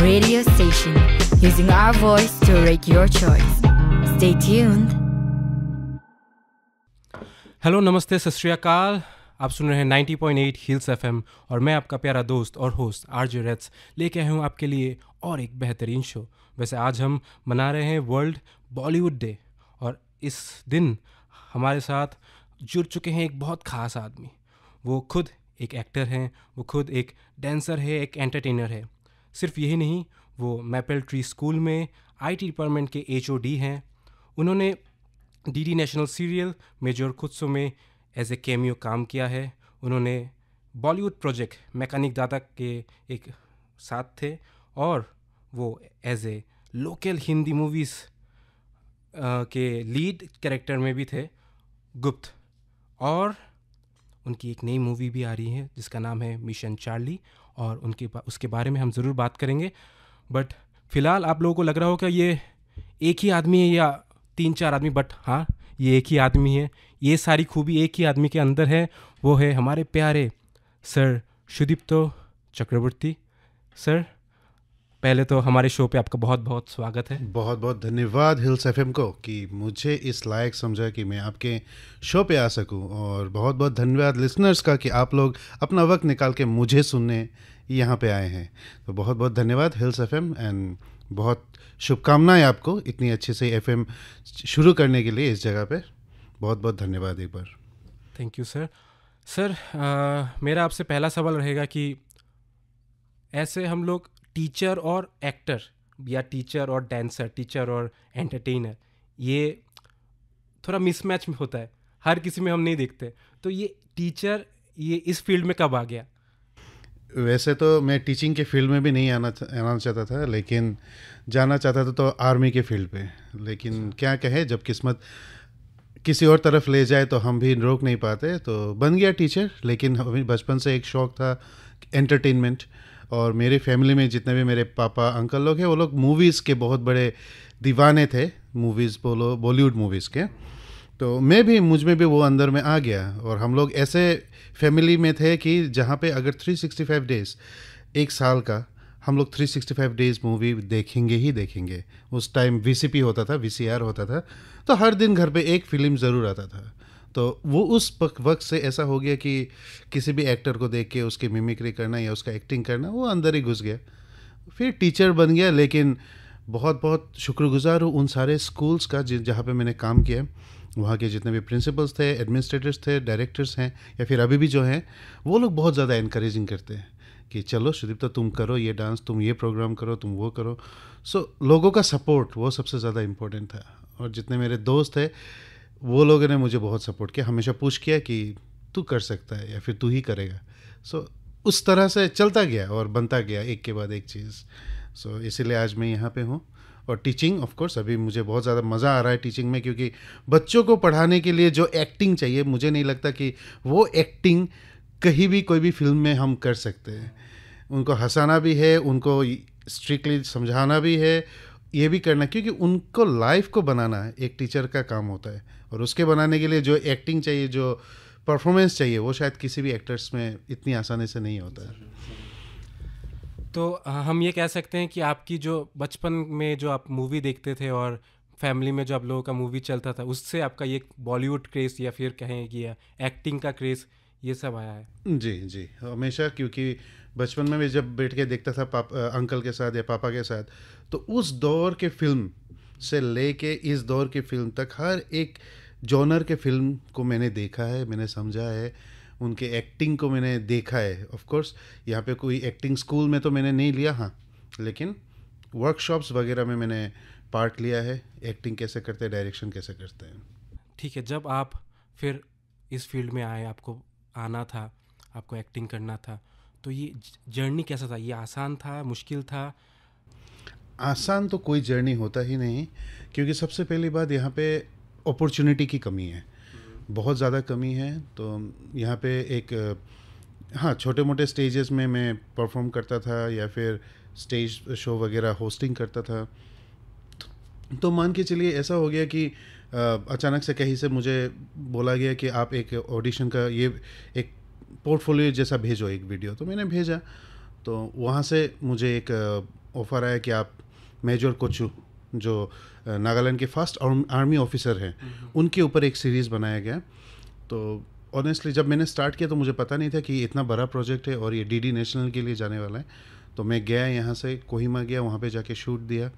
radio station, using our voice to your choice. Stay tuned. Hello नमस्ते सत श्रीकाल आप सुन रहे हैं 90.8 हिल्स एफ और मैं आपका प्यारा दोस्त और होस्ट आर जे रेट्स लेके आया हूँ आपके लिए और एक बेहतरीन शो वैसे आज हम मना रहे हैं वर्ल्ड बॉलीवुड डे और इस दिन हमारे साथ जुड़ चुके हैं एक बहुत ख़ास आदमी वो खुद एक एक्टर हैं वो खुद एक डांसर है एक एंटरटेनर है सिर्फ यही नहीं वो मैपल ट्री स्कूल में आईटी डिपार्टमेंट के एच हैं उन्होंने डीडी नेशनल सीरियल मेजर खुदसो में एज ए कैमियो काम किया है उन्होंने बॉलीवुड प्रोजेक्ट मैकेनिक दादा के एक साथ थे और वो as a local Hindi movies के लीड कैरेक्टर में भी थे गुप्त और उनकी एक नई मूवी भी आ रही है जिसका नाम है मिशन चार्ली और उनके उसके बारे में हम ज़रूर बात करेंगे बट फ़िलहाल आप लोगों को लग रहा होगा ये एक ही आदमी है या तीन चार आदमी बट हाँ ये एक ही आदमी है ये सारी खूबी एक ही आदमी के अंदर है वो है हमारे प्यारे सर सुदीप्तो चक्रवर्ती सर पहले तो हमारे शो पे आपका बहुत बहुत स्वागत है बहुत बहुत धन्यवाद हिल्स एफ को कि मुझे इस लायक समझा कि मैं आपके शो पे आ सकूं और बहुत बहुत धन्यवाद लिसनर्स का कि आप लोग अपना वक्त निकाल के मुझे सुनने यहाँ पे आए हैं तो बहुत बहुत धन्यवाद हिल्स एफ एंड बहुत शुभकामनाएं आपको इतनी अच्छे से एफ शुरू करने के लिए इस जगह पर बहुत बहुत धन्यवाद एक बार थैंक यू सर सर मेरा आपसे पहला सवाल रहेगा कि ऐसे हम लोग टीचर और एक्टर या टीचर और डांसर टीचर और एंटरटेनर ये थोड़ा मिसमैच में होता है हर किसी में हम नहीं देखते तो ये टीचर ये इस फील्ड में कब आ गया वैसे तो मैं टीचिंग के फील्ड में भी नहीं आना आना चाहता था लेकिन जाना चाहता था तो आर्मी के फील्ड पे लेकिन अच्छा। क्या कहे जब किस्मत किसी और तरफ ले जाए तो हम भी रोक नहीं पाते तो बन गया टीचर लेकिन हमें बचपन से एक शौक़ था एंटरटेनमेंट और मेरी फैमिली में जितने भी मेरे पापा अंकल लोग हैं वो लोग मूवीज़ के बहुत बड़े दीवाने थे मूवीज़ बोलो बॉलीवुड मूवीज़ के तो मैं भी मुझ में भी वो अंदर में आ गया और हम लोग ऐसे फैमिली में थे कि जहाँ पे अगर 365 डेज़ एक साल का हम लोग 365 डेज़ मूवी देखेंगे ही देखेंगे उस टाइम वी होता था वी होता था तो हर दिन घर पे एक फ़िल्म ज़रूर आता था तो वो उस वक्त से ऐसा हो गया कि किसी भी एक्टर को देख के उसकी मिमिक्री करना या उसका एक्टिंग करना वो अंदर ही घुस गया फिर टीचर बन गया लेकिन बहुत बहुत शुक्रगुजार हूँ उन सारे स्कूल्स का जिन जहाँ पर मैंने काम किया वहाँ के जितने भी प्रिंसिपल्स थे एडमिनिस्ट्रेटर्स थे डायरेक्टर्स हैं या फिर अभी भी जो हैं वो लोग बहुत ज़्यादा इनक्रेजिंग करते हैं कि चलो तो तुम करो ये डांस तुम ये प्रोग्राम करो तुम वो करो सो so, लोगों का सपोर्ट वो सबसे ज़्यादा इम्पोर्टेंट था और जितने मेरे दोस्त थे वो लोगों ने मुझे बहुत सपोर्ट किया हमेशा पूछ किया कि तू कर सकता है या फिर तू ही करेगा सो so, उस तरह से चलता गया और बनता गया एक के बाद एक चीज़ सो so, इसीलिए आज मैं यहाँ पे हूँ और टीचिंग ऑफ कोर्स अभी मुझे बहुत ज़्यादा मज़ा आ रहा है टीचिंग में क्योंकि बच्चों को पढ़ाने के लिए जो एक्टिंग चाहिए मुझे नहीं लगता कि वो एक्टिंग कहीं भी कोई भी फिल्म में हम कर सकते हैं उनको हंसाना भी है उनको स्ट्रिक्टली समझाना भी है ये भी करना क्योंकि उनको लाइफ को बनाना है एक टीचर का काम होता है और उसके बनाने के लिए जो एक्टिंग चाहिए जो परफॉर्मेंस चाहिए वो शायद किसी भी एक्टर्स में इतनी आसानी से नहीं होता है तो हम ये कह सकते हैं कि आपकी जो बचपन में जो आप मूवी देखते थे और फैमिली में जो आप लोगों का मूवी चलता था उससे आपका ये बॉलीवुड क्रेज़ या फिर कहें कि एक्टिंग का क्रेज़ ये सब आया है जी जी हमेशा क्योंकि बचपन में भी जब बैठ के देखता था पाप अंकल के साथ या पापा के साथ तो उस दौर के फिल्म से लेके इस दौर की फिल्म तक हर एक जॉनर के फिल्म को मैंने देखा है मैंने समझा है उनके एक्टिंग को मैंने देखा है ऑफ कोर्स यहाँ पे कोई एक्टिंग स्कूल में तो मैंने नहीं लिया हाँ लेकिन वर्कशॉप्स वगैरह में मैंने पार्ट लिया है एक्टिंग कैसे करते हैं डायरेक्शन कैसे करते हैं ठीक है जब आप फिर इस फील्ड में आए आपको आना था आपको एक्टिंग करना था तो ये जर्नी कैसा था ये आसान था मुश्किल था आसान तो कोई जर्नी होता ही नहीं क्योंकि सबसे पहली बात यहाँ पे अपॉर्चुनिटी की कमी है बहुत ज़्यादा कमी है तो यहाँ पे एक हाँ छोटे मोटे स्टेजेस में मैं परफॉर्म करता था या फिर स्टेज शो वगैरह होस्टिंग करता था तो मान के चलिए ऐसा हो गया कि अचानक से कहीं से मुझे बोला गया कि आप एक ऑडिशन का ये एक पोर्टफोलियो जैसा भेजो एक वीडियो तो मैंने भेजा तो वहाँ से मुझे एक ऑफ़र आया कि आप मेजर कोचू जो नागालैंड के फर्स्ट आर्मी ऑफिसर हैं उनके ऊपर एक सीरीज़ बनाया गया तो ऑनेस्टली जब मैंने स्टार्ट किया तो मुझे पता नहीं था कि इतना बड़ा प्रोजेक्ट है और ये डीडी नेशनल के लिए जाने वाला है तो मैं गया यहाँ से कोहिमा गया वहाँ पे जाके शूट दिया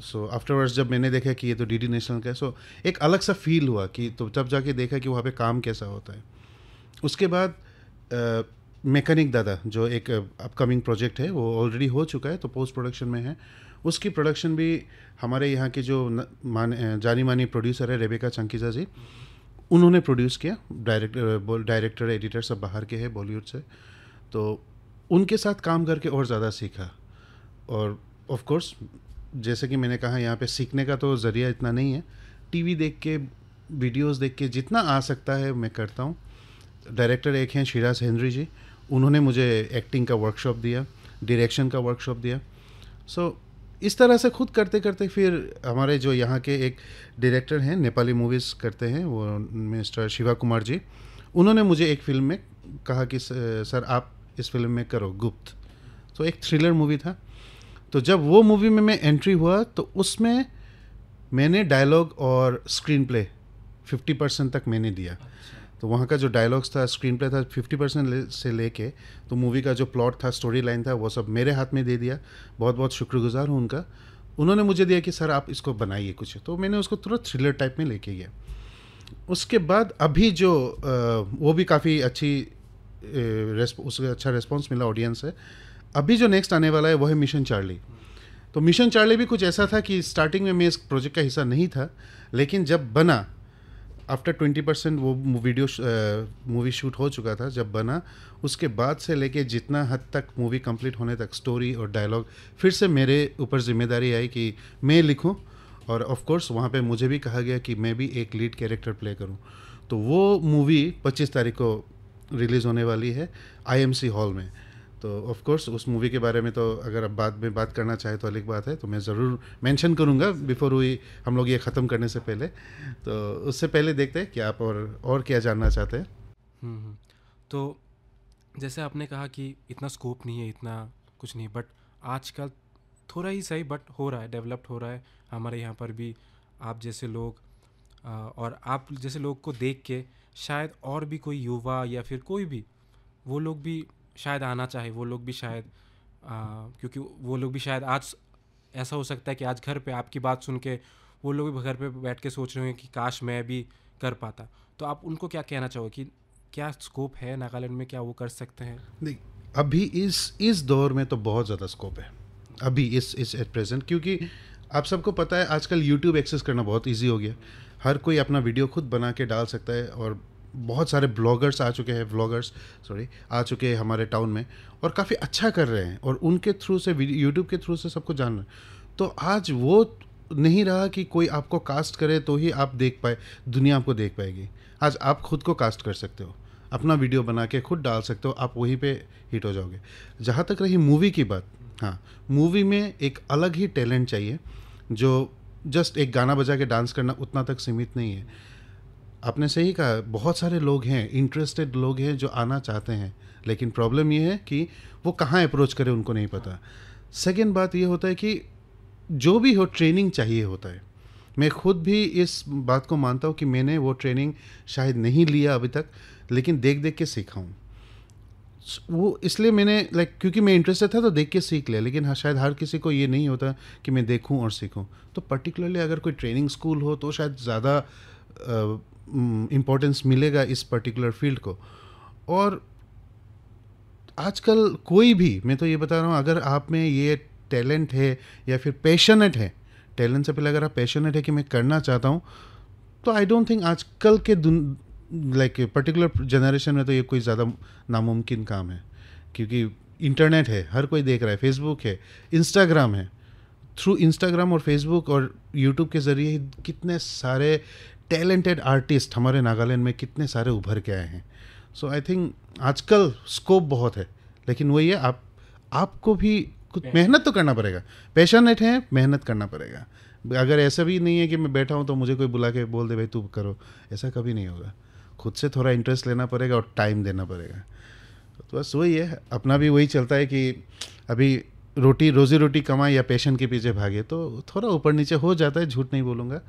सो so, आफ्टरवर्ड्स जब मैंने देखा कि ये तो डीडी नेशनल का है सो so, एक अलग सा फील हुआ कि तो तब जाके देखा कि वहाँ पे काम कैसा होता है उसके बाद मैकेनिक दादा जो एक अपकमिंग प्रोजेक्ट है वो ऑलरेडी हो चुका है तो पोस्ट प्रोडक्शन में है उसकी प्रोडक्शन भी हमारे यहाँ के जो माने जानी मानी प्रोड्यूसर है रेबिका चंकीजा जी उन्होंने प्रोड्यूस किया डायरेक्टर डायरेक्टर एडिटर सब बाहर के हैं बॉलीवुड से तो उनके साथ काम करके और ज़्यादा सीखा और ऑफ कोर्स जैसे कि मैंने कहा यहाँ पे सीखने का तो ज़रिया इतना नहीं है टीवी देख के वीडियोस देख के जितना आ सकता है मैं करता हूँ डायरेक्टर एक हैं शिराज हेनरी जी उन्होंने मुझे एक्टिंग का वर्कशॉप दिया डायरेक्शन का वर्कशॉप दिया सो so, इस तरह से खुद करते करते फिर हमारे जो यहाँ के एक डायरेक्टर हैं नेपाली मूवीज़ करते हैं वो मिस्टर शिवा कुमार जी उन्होंने मुझे एक फिल्म में कहा कि सर आप इस फिल्म में करो गुप्त तो एक थ्रिलर मूवी था तो जब वो मूवी में मैं एंट्री हुआ तो उसमें मैंने डायलॉग और स्क्रीन प्ले फिफ्टी परसेंट तक मैंने दिया अच्छा। तो वहाँ का जो डायलॉग्स था स्क्रीन प्ले था फिफ्टी परसेंट ले, से लेके तो मूवी का जो प्लॉट था स्टोरी लाइन था वो सब मेरे हाथ में दे दिया बहुत बहुत शुक्रगुजार हूँ उनका उन्होंने मुझे दिया कि सर आप इसको बनाइए कुछ तो मैंने उसको थोड़ा थ्रिलर टाइप में लेके गया उसके बाद अभी जो आ, वो भी काफ़ी अच्छी उसका अच्छा रिस्पॉन्स मिला ऑडियंस से अभी जो नेक्स्ट आने वाला है वो है मिशन चार्ली तो मिशन चार्ली भी कुछ ऐसा था कि स्टार्टिंग में मैं इस प्रोजेक्ट का हिस्सा नहीं था लेकिन जब बना आफ्टर ट्वेंटी परसेंट वो वीडियो मूवी शूट हो चुका था जब बना उसके बाद से लेके जितना हद तक मूवी कंप्लीट होने तक स्टोरी और डायलॉग फिर से मेरे ऊपर जिम्मेदारी आई कि मैं लिखूं और ऑफ कोर्स वहाँ पे मुझे भी कहा गया कि मैं भी एक लीड कैरेक्टर प्ले करूँ तो वो मूवी पच्चीस तारीख को रिलीज़ होने वाली है आईएमसी हॉल में तो ऑफ कोर्स उस मूवी के बारे में तो अगर आप बाद में बात करना चाहे तो अलग बात है तो मैं ज़रूर मेंशन करूँगा बिफोर हुई हम लोग ये ख़त्म करने से पहले तो उससे पहले देखते हैं कि आप और और क्या जानना चाहते हैं हम्म, हम्म। तो जैसे आपने कहा कि इतना स्कोप नहीं है इतना कुछ नहीं बट आजकल थोड़ा ही सही बट हो रहा है डेवलप्ड हो रहा है हमारे यहाँ पर भी आप जैसे लोग और आप जैसे लोग को देख के शायद और भी कोई युवा या फिर कोई भी वो लोग भी शायद आना चाहे वो लोग भी शायद आ, क्योंकि वो लोग भी शायद आज ऐसा हो सकता है कि आज घर पे आपकी बात सुन के वो लोग भी घर पे बैठ के सोच रहे होंगे कि काश मैं भी कर पाता तो आप उनको क्या कहना चाहोगे कि क्या स्कोप है नागालैंड में क्या वो कर सकते हैं देख अभी इस इस दौर में तो बहुत ज़्यादा स्कोप है अभी इस इस एट प्रेजेंट क्योंकि आप सबको पता है आजकल यूट्यूब एक्सेस करना बहुत ईजी हो गया हर कोई अपना वीडियो खुद बना के डाल सकता है और बहुत सारे ब्लॉगर्स आ चुके हैं ब्लॉगर्स सॉरी आ चुके हैं हमारे टाउन में और काफ़ी अच्छा कर रहे हैं और उनके थ्रू से यूट्यूब के थ्रू से सबको जान रहे तो आज वो नहीं रहा कि कोई आपको कास्ट करे तो ही आप देख पाए दुनिया आपको देख पाएगी आज आप खुद को कास्ट कर सकते हो अपना वीडियो बना के खुद डाल सकते हो आप वहीं पे हिट हो जाओगे जहाँ तक रही मूवी की बात हाँ मूवी में एक अलग ही टैलेंट चाहिए जो जस्ट एक गाना बजा के डांस करना उतना तक सीमित नहीं है आपने सही कहा बहुत सारे लोग हैं इंटरेस्टेड लोग हैं जो आना चाहते हैं लेकिन प्रॉब्लम ये है कि वो कहाँ अप्रोच करें उनको नहीं पता सेकेंड बात ये होता है कि जो भी हो ट्रेनिंग चाहिए होता है मैं खुद भी इस बात को मानता हूँ कि मैंने वो ट्रेनिंग शायद नहीं लिया अभी तक लेकिन देख देख के सीखा हूँ वो इसलिए मैंने लाइक क्योंकि मैं इंटरेस्टेड था तो देख के सीख लिया लेकिन हाँ शायद हर किसी को ये नहीं होता कि मैं देखूँ और सीखूँ तो पर्टिकुलरली अगर कोई ट्रेनिंग स्कूल हो तो शायद ज़्यादा इम्पोर्टेंस हम्म, मिलेगा इस पर्टिकुलर फील्ड को और आजकल कोई भी मैं तो ये बता रहा हूँ अगर आप में ये टैलेंट है या फिर पैशनेट है टैलेंट से पहले अगर आप पैशनेट है कि मैं करना चाहता हूँ तो आई डोंट थिंक आजकल के लाइक पर्टिकुलर जनरेशन में तो ये कोई ज़्यादा नामुमकिन काम है क्योंकि इंटरनेट है हर कोई देख रहा है फेसबुक है इंस्टाग्राम है थ्रू इंस्टाग्राम और फेसबुक और यूट्यूब के ज़रिए कितने सारे टैलेंटेड आर्टिस्ट हमारे नागालैंड में कितने सारे उभर के आए हैं सो आई थिंक आजकल स्कोप बहुत है लेकिन वही है आप आपको भी कुछ मेहनत तो करना पड़ेगा पैशनेट है मेहनत करना पड़ेगा अगर ऐसा भी नहीं है कि मैं बैठा हूँ तो मुझे कोई बुला के बोल दे भाई तू करो ऐसा कभी नहीं होगा खुद से थोड़ा इंटरेस्ट लेना पड़ेगा और टाइम देना पड़ेगा तो बस वही है अपना भी वही चलता है कि अभी रोटी रोजी रोटी कमाए या पैशन के पीछे भागे तो थोड़ा ऊपर नीचे हो जाता है झूठ नहीं बोलूँगा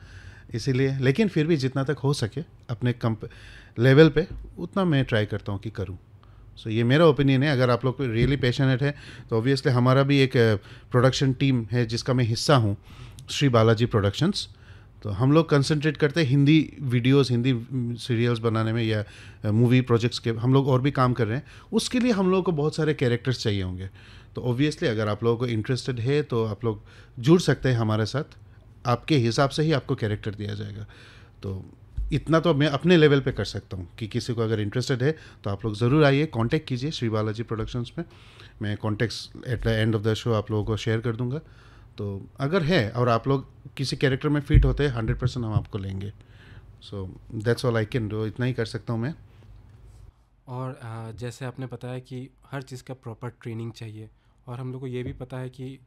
इसीलिए लेकिन फिर भी जितना तक हो सके अपने कम लेवल पे उतना मैं ट्राई करता हूँ कि करूँ सो so, ये मेरा ओपिनियन है अगर आप लोग रियली पैशनेट है तो ऑब्वियसली हमारा भी एक प्रोडक्शन टीम है जिसका मैं हिस्सा हूँ श्री बालाजी प्रोडक्शंस तो हम लोग कंसनट्रेट करते हैं हिंदी वीडियोस हिंदी सीरियल्स बनाने में या मूवी प्रोजेक्ट्स के हम लोग और भी काम कर रहे हैं उसके लिए हम लोगों को बहुत सारे कैरेक्टर्स चाहिए होंगे तो ऑब्वियसली अगर आप लोगों को इंटरेस्टेड है तो आप लोग जुड़ सकते हैं हमारे साथ आपके हिसाब से ही आपको कैरेक्टर दिया जाएगा तो इतना तो मैं अपने लेवल पे कर सकता हूँ कि किसी को अगर इंटरेस्टेड है तो आप लोग ज़रूर आइए कांटेक्ट कीजिए श्री बालाजी प्रोडक्शंस में मैं contacts at the end of the show आप लोगों को शेयर कर दूंगा तो अगर है और आप लोग किसी कैरेक्टर में फिट होते हैं हंड्रेड परसेंट हम आपको लेंगे so that's all I can do इतना ही कर सकता हूँ मैं और जैसे आपने बताया कि हर चीज़ का प्रॉपर ट्रेनिंग चाहिए और हम लोग को ये भी पता है कि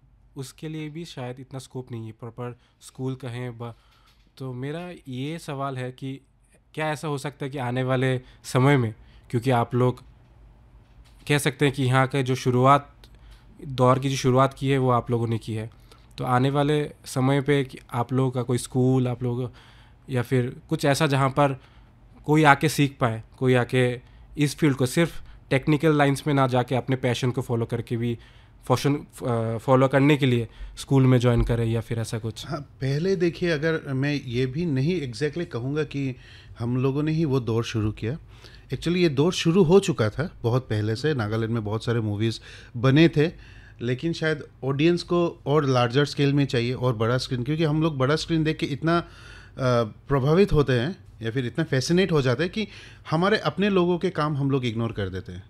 उसके लिए भी शायद इतना स्कोप नहीं है प्रॉपर स्कूल कहें तो मेरा ये सवाल है कि क्या ऐसा हो सकता है कि आने वाले समय में क्योंकि आप लोग कह सकते हैं कि यहाँ के जो शुरुआत दौर की जो शुरुआत की है वो आप लोगों ने की है तो आने वाले समय पे कि आप लोगों का कोई स्कूल आप लोग या फिर कुछ ऐसा जहाँ पर कोई आके सीख पाए कोई आके इस फील्ड को सिर्फ टेक्निकल लाइंस में ना जाके अपने पैशन को फॉलो करके भी फॉशन फॉलो करने के लिए स्कूल में ज्वाइन करें या फिर ऐसा कुछ हाँ पहले देखिए अगर मैं ये भी नहीं एग्जैक्टली exactly कहूँगा कि हम लोगों ने ही वो दौर शुरू किया एक्चुअली ये दौर शुरू हो चुका था बहुत पहले से नागालैंड में बहुत सारे मूवीज़ बने थे लेकिन शायद ऑडियंस को और लार्जर स्केल में चाहिए और बड़ा स्क्रीन क्योंकि हम लोग बड़ा स्क्रीन देख के इतना प्रभावित होते हैं या फिर इतना फैसिनेट हो जाते हैं कि हमारे अपने लोगों के काम हम लोग इग्नोर कर देते हैं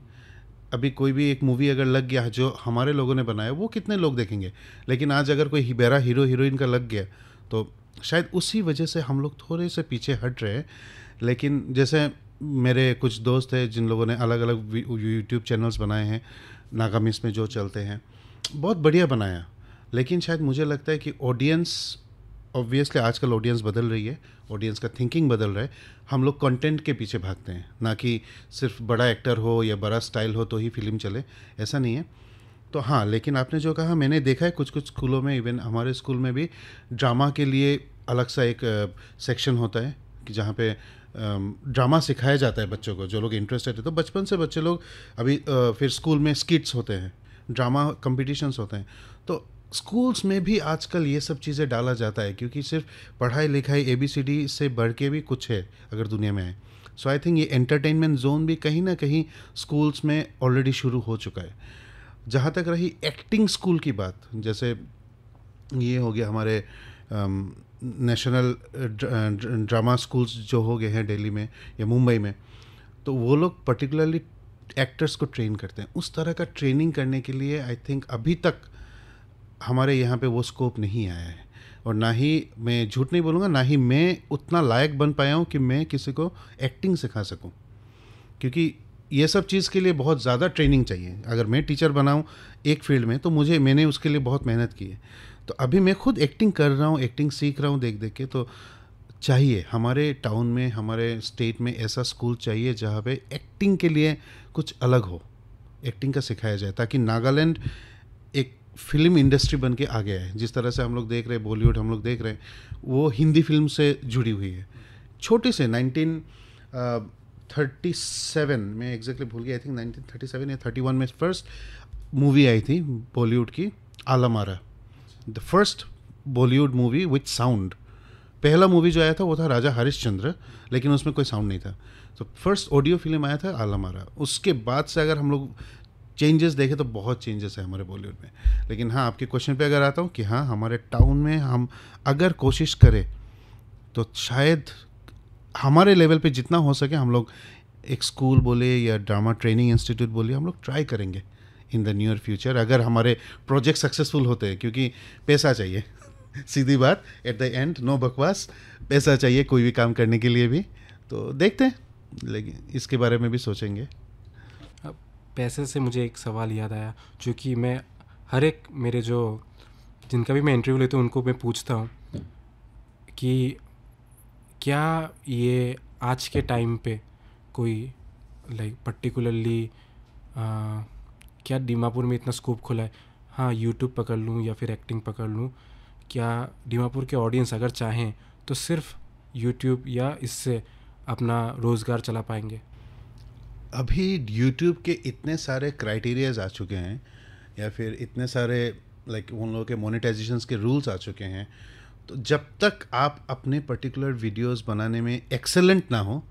अभी कोई भी एक मूवी अगर लग गया जो हमारे लोगों ने बनाया वो कितने लोग देखेंगे लेकिन आज अगर कोई बेरा हीरो हीरोइन का लग गया तो शायद उसी वजह से हम लोग थोड़े से पीछे हट रहे हैं लेकिन जैसे मेरे कुछ दोस्त हैं जिन लोगों ने अलग अलग यूट्यूब चैनल्स बनाए हैं नागामिस में जो चलते हैं बहुत बढ़िया बनाया लेकिन शायद मुझे लगता है कि ऑडियंस ऑब्वियसली आजकल ऑडियंस बदल रही है ऑडियंस का थिंकिंग बदल रहा है हम लोग कंटेंट के पीछे भागते हैं ना कि सिर्फ बड़ा एक्टर हो या बड़ा स्टाइल हो तो ही फिल्म चले ऐसा नहीं है तो हाँ लेकिन आपने जो कहा मैंने देखा है कुछ कुछ स्कूलों में इवन हमारे स्कूल में भी ड्रामा के लिए अलग सा एक सेक्शन होता है कि जहाँ पे ड्रामा सिखाया जाता है बच्चों को जो लोग इंटरेस्टेड है तो बचपन से बच्चे लोग अभी फिर स्कूल में स्किट्स होते हैं ड्रामा कम्पिटिशन्स होते हैं तो स्कूल्स में भी आजकल ये सब चीज़ें डाला जाता है क्योंकि सिर्फ पढ़ाई लिखाई ए बी सी डी से बढ़ के भी कुछ है अगर दुनिया में है सो आई थिंक ये एंटरटेनमेंट जोन भी कहीं ना कहीं स्कूल्स में ऑलरेडी शुरू हो चुका है जहाँ तक रही एक्टिंग स्कूल की बात जैसे ये हो गया हमारे नेशनल ड्रामा स्कूल्स जो हो गए हैं दिल्ली में या मुंबई में तो वो लोग पर्टिकुलरली एक्टर्स को ट्रेन करते हैं उस तरह का ट्रेनिंग करने के लिए आई थिंक अभी तक हमारे यहाँ पे वो स्कोप नहीं आया है और ना ही मैं झूठ नहीं बोलूँगा ना ही मैं उतना लायक बन पाया हूँ कि मैं किसी को एक्टिंग सिखा सकूँ क्योंकि ये सब चीज़ के लिए बहुत ज़्यादा ट्रेनिंग चाहिए अगर मैं टीचर बनाऊँ एक फील्ड में तो मुझे मैंने उसके लिए बहुत मेहनत की है तो अभी मैं खुद एक्टिंग कर रहा हूँ एक्टिंग सीख रहा हूँ देख देख के तो चाहिए हमारे टाउन में हमारे स्टेट में ऐसा स्कूल चाहिए जहाँ पे एक्टिंग के लिए कुछ अलग हो एक्टिंग का सिखाया जाए ताकि नागालैंड फिल्म इंडस्ट्री बन के आ गया है जिस तरह से हम लोग देख रहे हैं बॉलीवुड हम लोग देख रहे हैं वो हिंदी फिल्म से जुड़ी हुई है छोटे से नाइनटीन थर्टी सेवन में एग्जैक्टली भूल गया I think nineteen thirty seven या थर्टी वन में फर्स्ट मूवी आई थी बॉलीवुड की Alam Ara the first Bollywood movie with sound पहला मूवी जो आया था वो था राजा हरिश्चंद्र लेकिन उसमें कोई साउंड नहीं था तो फर्स्ट ऑडियो फिल्म आया था आलमारा उसके बाद से अगर हम लोग चेंजेस देखें तो बहुत चेंजेस है हमारे बॉलीवुड में लेकिन हाँ आपके क्वेश्चन पे अगर आता हूँ कि हाँ हमारे टाउन में हम अगर कोशिश करें तो शायद हमारे लेवल पे जितना हो सके हम लोग एक स्कूल बोले या ड्रामा ट्रेनिंग इंस्टीट्यूट बोले हम लोग ट्राई करेंगे इन द नियर फ्यूचर अगर हमारे प्रोजेक्ट सक्सेसफुल होते हैं क्योंकि पैसा चाहिए सीधी बात एट द एंड नो बकवास पैसा चाहिए कोई भी काम करने के लिए भी तो देखते हैं लेकिन इसके बारे में भी सोचेंगे पैसे से मुझे एक सवाल याद आया जो कि मैं हर एक मेरे जो जिनका भी मैं इंटरव्यू लेता हूँ उनको मैं पूछता हूँ कि क्या ये आज के टाइम पे कोई लाइक पर्टिकुलरली क्या डीमापुर में इतना स्कोप खुला है हाँ यूट्यूब पकड़ लूँ या फिर एक्टिंग पकड़ लूँ क्या डीमापुर के ऑडियंस अगर चाहें तो सिर्फ यूट्यूब या इससे अपना रोज़गार चला पाएंगे अभी यूट्यूब के इतने सारे क्राइटेरियाज आ चुके हैं या फिर इतने सारे लाइक like, उन लोगों के मोनिटाइजेशन के रूल्स आ चुके हैं तो जब तक आप अपने पर्टिकुलर वीडियोस बनाने में एक्सेलेंट ना हो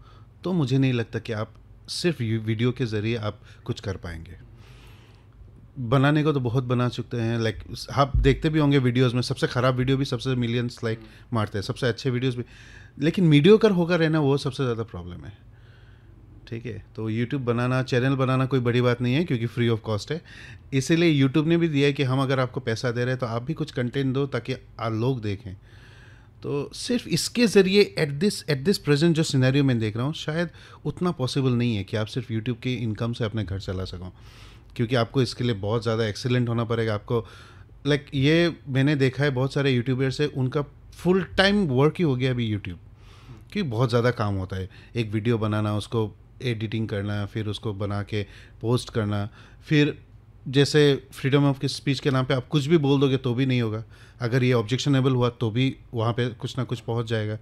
तो मुझे नहीं लगता कि आप सिर्फ वीडियो के ज़रिए आप कुछ कर पाएंगे बनाने को तो बहुत बना चुके हैं लाइक like, आप देखते भी होंगे वीडियोस में सबसे ख़राब वीडियो भी सबसे मिलियंस लाइक like, मारते हैं सबसे अच्छे वीडियोस भी लेकिन मीडियो कर होकर रहना वो सबसे ज़्यादा प्रॉब्लम है ठीक है तो यूट्यूब बनाना चैनल बनाना कोई बड़ी बात नहीं है क्योंकि फ्री ऑफ कॉस्ट है इसीलिए यूट्यूब ने भी दिया है कि हम अगर आपको पैसा दे रहे हैं तो आप भी कुछ कंटेंट दो ताकि लोग देखें तो सिर्फ इसके ज़रिए at this at this present जो सिनेरियो मैं देख रहा हूँ शायद उतना पॉसिबल नहीं है कि आप सिर्फ यूट्यूब की इनकम से अपने घर चला सको क्योंकि आपको इसके लिए बहुत ज़्यादा एक्सीलेंट होना पड़ेगा आपको लाइक like, ये मैंने देखा है बहुत सारे यूट्यूबर्स है उनका फुल टाइम वर्क ही हो गया अभी यूट्यूब क्योंकि बहुत ज़्यादा काम होता है एक वीडियो बनाना उसको एडिटिंग करना फिर उसको बना के पोस्ट करना फिर जैसे फ्रीडम ऑफ स्पीच के नाम पे आप कुछ भी बोल दोगे तो भी नहीं होगा अगर ये ऑब्जेक्शनेबल हुआ तो भी वहाँ पे कुछ ना कुछ पहुँच जाएगा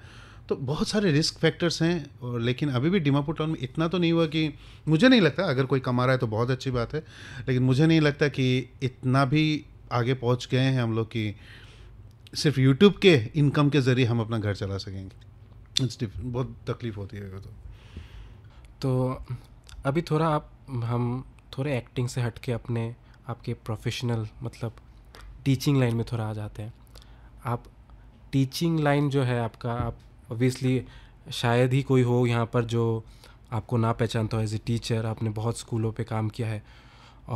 तो बहुत सारे रिस्क फैक्टर्स हैं और लेकिन अभी भी डिमापुर टाउन में इतना तो नहीं हुआ कि मुझे नहीं लगता अगर कोई कमा रहा है तो बहुत अच्छी बात है लेकिन मुझे नहीं लगता कि इतना भी आगे पहुँच गए हैं हम लोग कि सिर्फ यूट्यूब के इनकम के ज़रिए हम अपना घर चला सकेंगे इट्स बहुत तकलीफ़ होती है तो तो अभी थोड़ा आप हम थोड़े एक्टिंग से हट के अपने आपके प्रोफेशनल मतलब टीचिंग लाइन में थोड़ा आ जाते हैं आप टीचिंग लाइन जो है आपका आप ऑब्वियसली शायद ही कोई हो यहाँ पर जो आपको ना पहचानता हो एज ए टीचर आपने बहुत स्कूलों पे काम किया है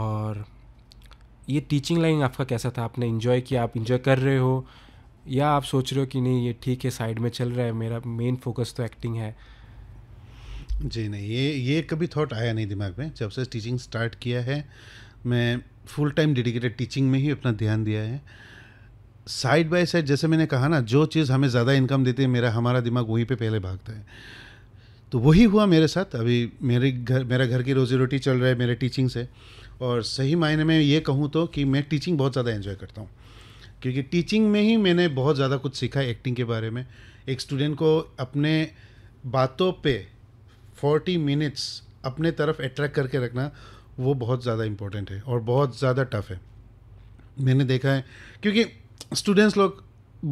और ये टीचिंग लाइन आपका कैसा था आपने इन्जॉय किया आप इन्जॉय कर रहे हो या आप सोच रहे हो कि नहीं ये ठीक है साइड में चल रहा है मेरा मेन फोकस तो एक्टिंग है जी नहीं ये ये कभी थॉट आया नहीं दिमाग में जब से टीचिंग स्टार्ट किया है मैं फुल टाइम डेडिकेटेड टीचिंग में ही अपना ध्यान दिया है साइड बाय साइड जैसे मैंने कहा ना जो चीज़ हमें ज़्यादा इनकम देती है मेरा हमारा दिमाग वहीं पे पहले भागता है तो वही हुआ मेरे साथ अभी मेरे घर मेरा घर की रोजी रोटी चल रहा है मेरे टीचिंग से और सही मायने में ये कहूँ तो कि मैं टीचिंग बहुत ज़्यादा इन्जॉय करता हूँ क्योंकि टीचिंग में ही मैंने बहुत ज़्यादा कुछ सीखा है एक्टिंग के बारे में एक स्टूडेंट को अपने बातों पर फोर्टी मिनट्स अपने तरफ अट्रैक्ट करके रखना वो बहुत ज़्यादा इम्पोर्टेंट है और बहुत ज़्यादा टफ है मैंने देखा है क्योंकि स्टूडेंट्स लोग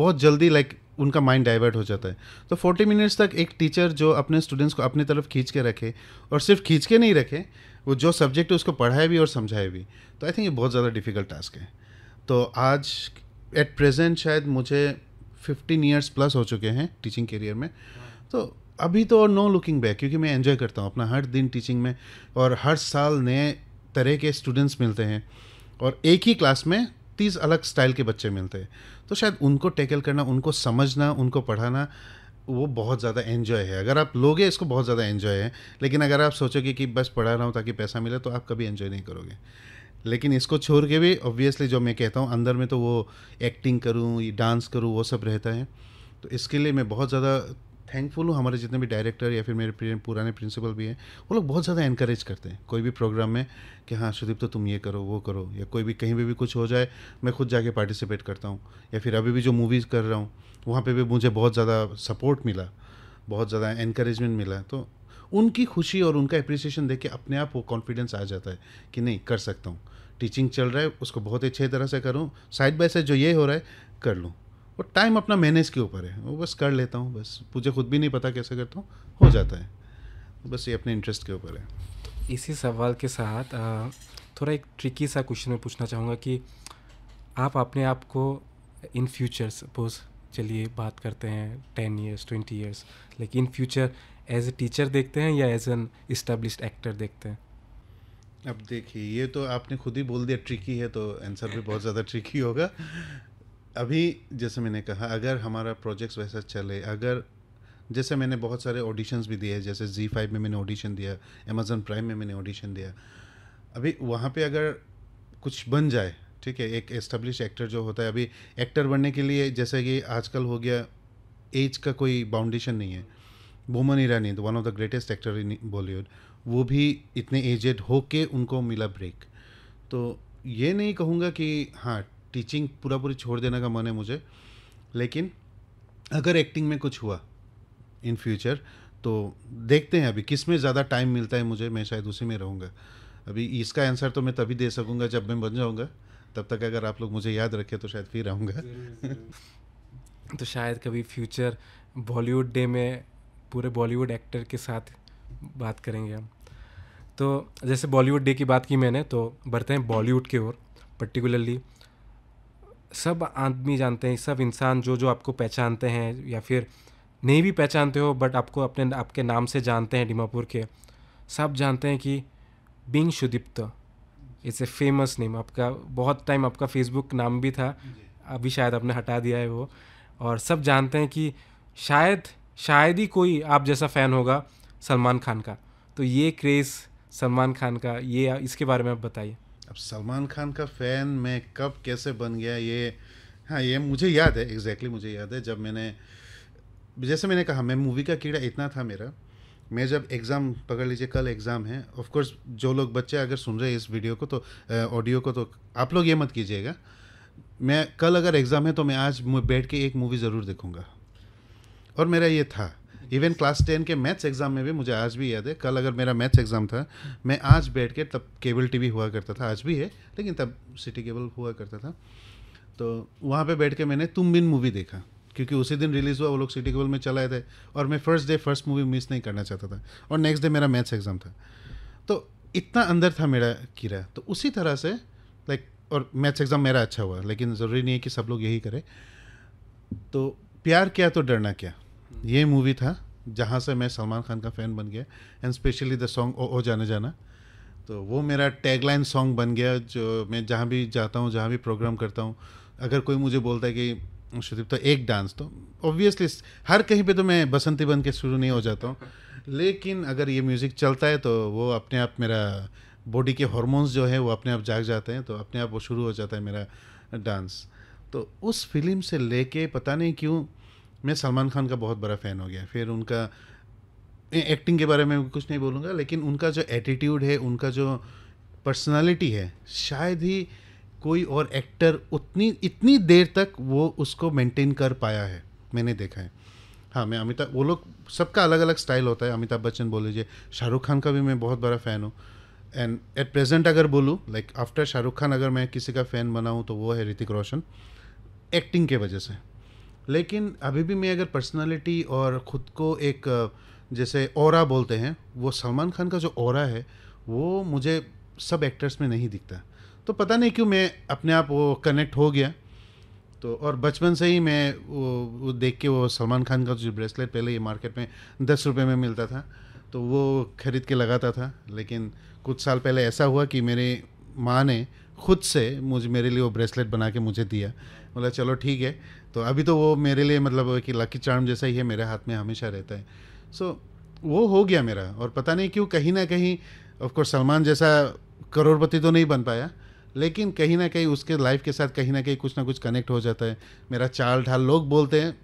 बहुत जल्दी लाइक like, उनका माइंड डाइवर्ट हो जाता है तो फोर्टी मिनट्स तक एक टीचर जो अपने स्टूडेंट्स को अपनी तरफ खींच के रखे और सिर्फ खींच के नहीं रखे वो जो सब्जेक्ट है उसको पढ़ाए भी और समझाए भी तो आई थिंक ये बहुत ज़्यादा डिफिकल्ट टास्क है तो आज एट प्रेजेंट शायद मुझे फिफ्टीन ईयर्स प्लस हो चुके हैं टीचिंग करियर में तो अभी तो नो लुकिंग बैक क्योंकि मैं एंजॉय करता हूँ अपना हर दिन टीचिंग में और हर साल नए तरह के स्टूडेंट्स मिलते हैं और एक ही क्लास में तीस अलग स्टाइल के बच्चे मिलते हैं तो शायद उनको टैकल करना उनको समझना उनको पढ़ाना वो बहुत ज़्यादा एन्जॉय है अगर आप लोगे इसको बहुत ज़्यादा एन्जॉय है लेकिन अगर आप सोचोगे कि बस पढ़ा रहा हूँ ताकि पैसा मिले तो आप कभी एन्जॉय नहीं करोगे लेकिन इसको छोड़ के भी ऑब्वियसली जो मैं कहता हूँ अंदर में तो वो एक्टिंग करूँ डांस करूँ वो सब रहता है तो इसके लिए मैं बहुत ज़्यादा थैंकफुल हूँ हमारे जितने भी डायरेक्टर या फिर मेरे पुराने प्रिंसिपल भी हैं वो लोग बहुत ज़्यादा इंकरेज करते हैं कोई भी प्रोग्राम में कि हाँ सुदीप तो तुम ये करो वो करो या कोई भी कहीं पर भी कुछ हो जाए मैं खुद जाके पार्टिसिपेट करता हूँ या फिर अभी भी जो मूवीज़ कर रहा हूँ वहाँ पर भी मुझे बहुत ज़्यादा सपोर्ट मिला बहुत ज़्यादा इंकरेजमेंट मिला तो उनकी खुशी और उनका अप्रिसिएशन देख के अपने आप वो कॉन्फिडेंस आ जाता है कि नहीं कर सकता हूँ टीचिंग चल रहा है उसको बहुत अच्छे तरह से करूँ साइड बाय साइड जो ये हो रहा है कर लूँ और टाइम अपना मैनेज के ऊपर है वो बस कर लेता हूँ बस मुझे खुद भी नहीं पता कैसे करता हूँ हो जाता है बस ये अपने इंटरेस्ट के ऊपर है तो इसी सवाल के साथ थोड़ा एक ट्रिकी सा क्वेश्चन मैं पूछना चाहूँगा कि आप अपने आप को इन फ्यूचर सपोज चलिए बात करते हैं ten years twenty years like in future as a teacher देखते हैं या एज एन इस्टेब्लिश एक्टर देखते हैं अब देखिए ये तो आपने खुद ही बोल दिया ट्रिकी है तो आंसर भी बहुत ज़्यादा ट्रिकी होगा अभी जैसे मैंने कहा अगर हमारा प्रोजेक्ट्स वैसा चले अगर जैसे मैंने बहुत सारे ऑडिशंस भी दिए जैसे जी फाइव में मैंने ऑडिशन दिया अमेजन प्राइम में मैंने ऑडिशन दिया अभी वहाँ पे अगर कुछ बन जाए ठीक है एक एस्टेब्लिश एक्टर जो होता है अभी एक्टर बनने के लिए जैसे कि आजकल हो गया एज का कोई बाउंडेशन नहीं है Boman Irani one of the greatest actor in Bollywood वो भी इतने एजेड हो के उनको मिला ब्रेक तो ये नहीं कहूँगा कि हाँ टीचिंग पूरा पूरी छोड़ देने का मन है मुझे लेकिन अगर एक्टिंग में कुछ हुआ इन फ्यूचर तो देखते हैं अभी किस में ज़्यादा टाइम मिलता है मुझे मैं शायद उसी में रहूँगा अभी इसका आंसर तो मैं तभी दे सकूँगा जब मैं बन जाऊँगा तब तक अगर आप लोग मुझे याद रखें तो शायद फिर आऊँगा तो शायद कभी फ्यूचर बॉलीवुड डे में पूरे बॉलीवुड एक्टर के साथ बात करेंगे हम तो जैसे बॉलीवुड डे की बात की मैंने तो बढ़ते हैं बॉलीवुड की ओर पर्टिकुलरली सब आदमी जानते हैं सब इंसान जो जो आपको पहचानते हैं या फिर नहीं भी पहचानते हो बट आपको अपने आपके नाम से जानते हैं डिमापुर के सब जानते हैं कि being Shudipta it's a famous name आपका बहुत टाइम आपका फेसबुक नाम भी था अभी शायद आपने हटा दिया है वो और सब जानते हैं कि शायद शायद ही कोई आप जैसा फ़ैन होगा सलमान खान का तो ये क्रेज़ सलमान खान का ये इसके बारे में आप बताइए अब सलमान खान का फ़ैन मैं कब कैसे बन गया ये हाँ ये मुझे याद है एग्जैक्टली exactly मुझे याद है जब मैंने जैसे मैंने कहा मैं मूवी का कीड़ा इतना था मेरा मैं जब एग्ज़ाम पकड़ लीजिए कल एग्ज़ाम है ऑफ कोर्स जो लोग बच्चे अगर सुन रहे हैं इस वीडियो को तो ऑडियो को तो आप लोग ये मत कीजिएगा मैं कल अगर एग्ज़ाम है तो मैं आज बैठ के एक मूवी ज़रूर देखूँगा और मेरा ये था इवन क्लास टेन के मैथ्स एग्ज़ाम में भी मुझे आज भी याद है कल अगर मेरा मैथ्स एग्ज़ाम था मैं आज बैठ के तब केबल टीवी हुआ करता था आज भी है लेकिन तब सिटी केबल हुआ करता था तो वहाँ पे बैठ के मैंने तुम बिन मूवी देखा क्योंकि उसी दिन रिलीज़ हुआ वो लोग सिटी केबल में चलाए थे और मैं first day first movie miss नहीं करना चाहता था और नेक्स्ट डे मेरा मैथ्स एग्ज़ाम था तो इतना अंदर था मेरा किराया तो उसी तरह से लाइक और मैथ्स एग्ज़ाम मेरा अच्छा हुआ लेकिन ज़रूरी नहीं है कि सब लोग यही करें तो प्यार क्या तो डरना क्या ये मूवी था जहाँ से मैं सलमान खान का फ़ैन बन गया एंड स्पेशली द सॉन्ग ओ ओ जाने जाना तो वो मेरा टैगलाइन सॉन्ग बन गया जो मैं जहाँ भी जाता हूँ जहाँ भी प्रोग्राम करता हूँ अगर कोई मुझे बोलता है कि शुदीप तो एक डांस तो ऑब्वियसली हर कहीं पे तो मैं बसंती बन के शुरू नहीं हो जाता हूँ लेकिन अगर ये म्यूज़िक चलता है तो वो अपने आप मेरा बॉडी के हॉर्मोन्स जो है वो अपने आप जाग जाते हैं तो अपने आप वो शुरू हो जाता है मेरा डांस तो उस फिल्म से लेके पता नहीं क्यों मैं सलमान खान का बहुत बड़ा फ़ैन हो गया फिर उनका एक्टिंग के बारे में कुछ नहीं बोलूँगा लेकिन उनका जो एटीट्यूड है उनका जो पर्सनालिटी है शायद ही कोई और एक्टर उतनी इतनी देर तक वो उसको मेंटेन कर पाया है मैंने देखा है हाँ मैं अमिताभ वो लोग सबका अलग अलग स्टाइल होता है अमिताभ बच्चन बोल लीजिए शाहरुख खान का भी मैं बहुत बड़ा फ़ैन हूँ एंड एट प्रेजेंट अगर बोलूँ लाइक आफ्टर शाहरुख खान अगर मैं किसी का फ़ैन बनाऊँ तो वो है ऋतिक रोशन एक्टिंग के वजह से लेकिन अभी भी मैं अगर पर्सनालिटी और ख़ुद को एक जैसे और बोलते हैं वो सलमान खान का जो और है वो मुझे सब एक्टर्स में नहीं दिखता तो पता नहीं क्यों मैं अपने आप वो कनेक्ट हो गया तो और बचपन से ही मैं वो, वो देख के वो सलमान खान का जो ब्रेसलेट पहले ये मार्केट में दस रुपये में मिलता था तो वो ख़रीद के लगाता था लेकिन कुछ साल पहले ऐसा हुआ कि मेरे माँ ने खुद से मुझे मेरे लिए वो ब्रेसलेट बना के मुझे दिया बोला चलो ठीक है तो अभी तो वो मेरे लिए मतलब कि लकी चार्म जैसा ही है मेरे हाथ में हमेशा रहता है सो so, वो हो गया मेरा और पता नहीं क्यों कहीं ना कहीं ऑफकोर्स सलमान जैसा करोड़पति तो नहीं बन पाया लेकिन कहीं ना कहीं उसके लाइफ के साथ कहीं ना कहीं कुछ ना कुछ कनेक्ट हो जाता है मेरा चाल ढाल लोग बोलते हैं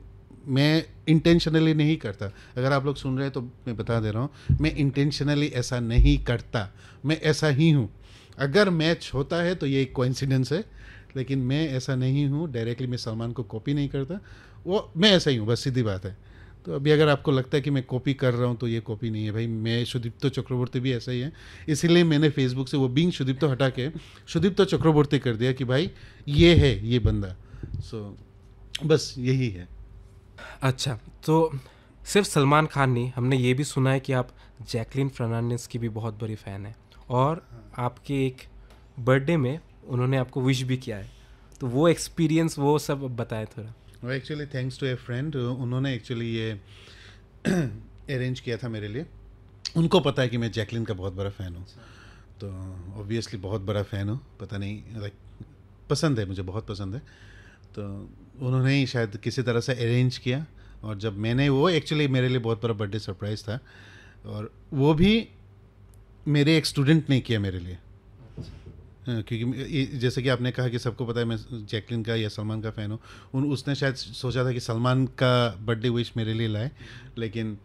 मैं इंटेंशनली नहीं करता अगर आप लोग सुन रहे हैं तो मैं बता दे रहा हूँ मैं इंटेंशनली ऐसा नहीं करता मैं ऐसा ही हूँ अगर मैच होता है तो ये एक कोइंसिडेंस है लेकिन मैं ऐसा नहीं हूँ डायरेक्टली मैं सलमान को कॉपी नहीं करता वो मैं ऐसा ही हूँ बस सीधी बात है तो अभी अगर आपको लगता है कि मैं कॉपी कर रहा हूँ तो ये कॉपी नहीं है भाई मैं सुदीप्त चक्रवर्ती भी ऐसा ही है इसीलिए मैंने फेसबुक से वो बिंग सुदीप्त हटा के सुदीप्त चक्रवर्ती कर दिया कि भाई ये है ये बंदा सो so, बस यही है अच्छा तो सिर्फ सलमान खान नहीं हमने ये भी सुना है कि आप जैकलिन फर्नांडिस की भी बहुत बड़ी फ़ैन है और हाँ। आपके एक बर्थडे में उन्होंने आपको विश भी किया है तो वो एक्सपीरियंस वो सब बताए थोड़ा actually thanks to a friend उन्होंने एक्चुअली ये अरेंज किया था मेरे लिए उनको पता है कि मैं जैकलिन का बहुत बड़ा फ़ैन हूँ तो ऑब्वियसली बहुत बड़ा फ़ैन हूँ पता नहीं लाइक पसंद है मुझे बहुत पसंद है तो उन्होंने ही शायद किसी तरह से अरेंज किया और जब मैंने वो एक्चुअली मेरे लिए बहुत बड़ा बर्थडे सरप्राइज़ था और वो भी मेरे एक स्टूडेंट ने किया मेरे लिए क्योंकि जैसे कि आपने कहा कि सबको पता है मैं जैकलिन का या सलमान का फ़ैन हूँ उन उसने शायद सोचा था कि सलमान का बर्थडे विश मेरे लिए लाए लेकिन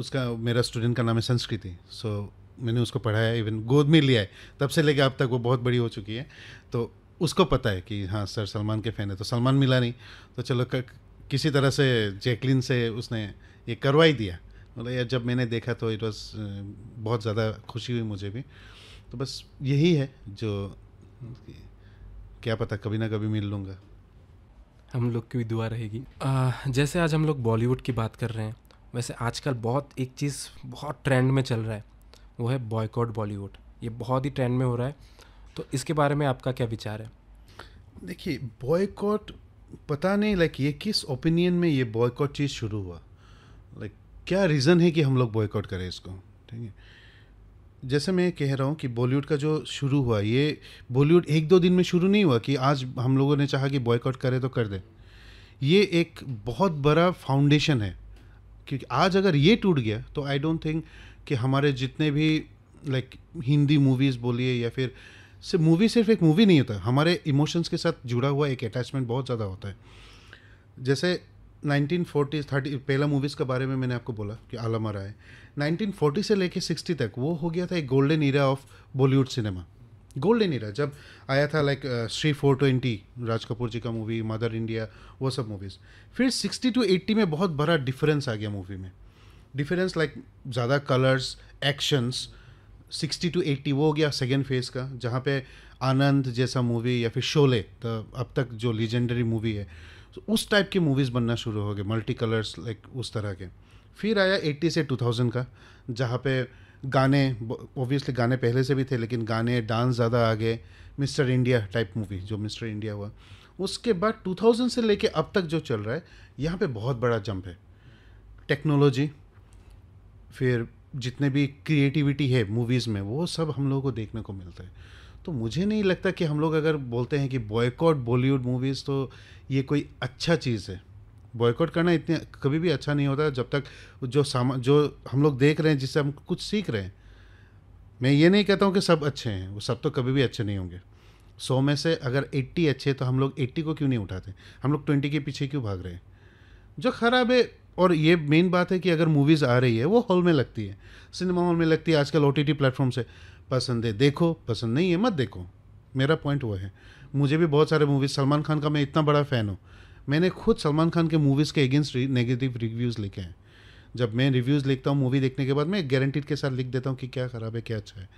उसका मेरा स्टूडेंट का नाम है संस्कृति सो मैंने उसको पढ़ाया इवन गोद में लिया है तब से लेके अब तक वो बहुत बड़ी हो चुकी है तो उसको पता है कि हाँ सर सलमान के फ़ैन है तो सलमान मिला नहीं तो चलो किसी तरह से जैकलिन से उसने ये करवा ही दिया मतलब यार जब मैंने देखा तो इट वॉज़ बहुत ज़्यादा खुशी हुई मुझे भी तो बस यही है जो क्या पता कभी ना कभी मिल लूँगा हम लोग की भी दुआ रहेगी आ, जैसे आज हम लोग बॉलीवुड की बात कर रहे हैं वैसे आजकल बहुत एक चीज़ बहुत ट्रेंड में चल रहा है वो है बॉयकॉट बॉलीवुड ये बहुत ही ट्रेंड में हो रहा है तो इसके बारे में आपका क्या विचार है देखिए बॉयकॉट पता नहीं लाइक ये किस ओपिनियन में ये बॉयकॉट चीज़ शुरू हुआ लाइक क्या रीज़न है कि हम लोग बॉयकॉट करें इसको ठीक है जैसे मैं कह रहा हूँ कि बॉलीवुड का जो शुरू हुआ ये बॉलीवुड एक दो दिन में शुरू नहीं हुआ कि आज हम लोगों ने चाहा कि बॉयकॉट करे तो कर दे ये एक बहुत बड़ा फाउंडेशन है क्योंकि आज अगर ये टूट गया तो आई डोंट थिंक कि हमारे जितने भी लाइक हिंदी मूवीज़ बोलिए या फिर सिर्फ मूवी सिर्फ एक मूवी नहीं होता हमारे इमोशंस के साथ जुड़ा हुआ एक अटैचमेंट बहुत ज़्यादा होता है जैसे नाइनटीन फोर्टीज़ थर्टी पहला मूवीज़ के बारे में मैंने आपको बोला कि आलम आ रहा है 1940 से लेके 60 तक वो हो गया था एक golden era of Bollywood cinema golden era जब आया था like Shri four twenty Raj Kapoor ji का मूवी मदर इंडिया वो सब मूवीज़ फिर 60 टू 80 में बहुत बड़ा डिफरेंस आ गया मूवी में डिफरेंस लाइक ज़्यादा कलर्स एक्शंस 60 टू 80 वो हो गया सेकेंड फेज़ का जहाँ पे आनंद जैसा मूवी या फिर शोले तो अब तक जो लीजेंडरी मूवी है उस टाइप की मूवीज़ बनना शुरू हो गए मल्टी कलर्स लाइक उस तरह के फिर आया एट्टी से थाउजेंड का जहाँ पे गाने ओबियसली गाने पहले से भी थे लेकिन गाने डांस ज़्यादा आ गए मिस्टर इंडिया टाइप मूवी जो मिस्टर इंडिया हुआ उसके बाद 2000 से लेके अब तक जो चल रहा है यहाँ पे बहुत बड़ा जंप है टेक्नोलॉजी फिर जितने भी क्रिएटिविटी है मूवीज़ में वो सब हम लोगों को देखने को मिलता है तो मुझे नहीं लगता कि हम लोग अगर बोलते हैं कि बॉयकॉट बॉलीवुड मूवीज़ तो ये कोई अच्छा चीज़ है बॉयकॉट करना इतने कभी भी अच्छा नहीं होता जब तक जो सामान जो हम लोग देख रहे हैं जिससे हम कुछ सीख रहे हैं मैं ये नहीं कहता हूँ कि सब अच्छे हैं वो सब तो कभी भी अच्छे नहीं होंगे सौ में से अगर एट्टी अच्छे तो हम लोग एट्टी को क्यों नहीं उठाते हम लोग ट्वेंटी के पीछे क्यों भाग रहे हैं जो खराब है और ये मेन बात है कि अगर मूवीज़ आ रही है वो हॉल में लगती है सिनेमा हॉल में लगती है आजकल ओ टी प्लेटफॉर्म से पसंद है देखो पसंद नहीं है मत देखो मेरा पॉइंट वो है मुझे भी बहुत सारे मूवीज़ सलमान खान का मैं इतना बड़ा फ़ैन हूँ मैंने खुद सलमान खान के मूवीज़ के अगेंस्ट नेगेटिव रिव्यूज़ लिखे हैं जब मैं रिव्यूज़ लिखता हूँ मूवी देखने के बाद मैं गारंटीड के साथ लिख देता हूँ कि क्या ख़राब है क्या अच्छा है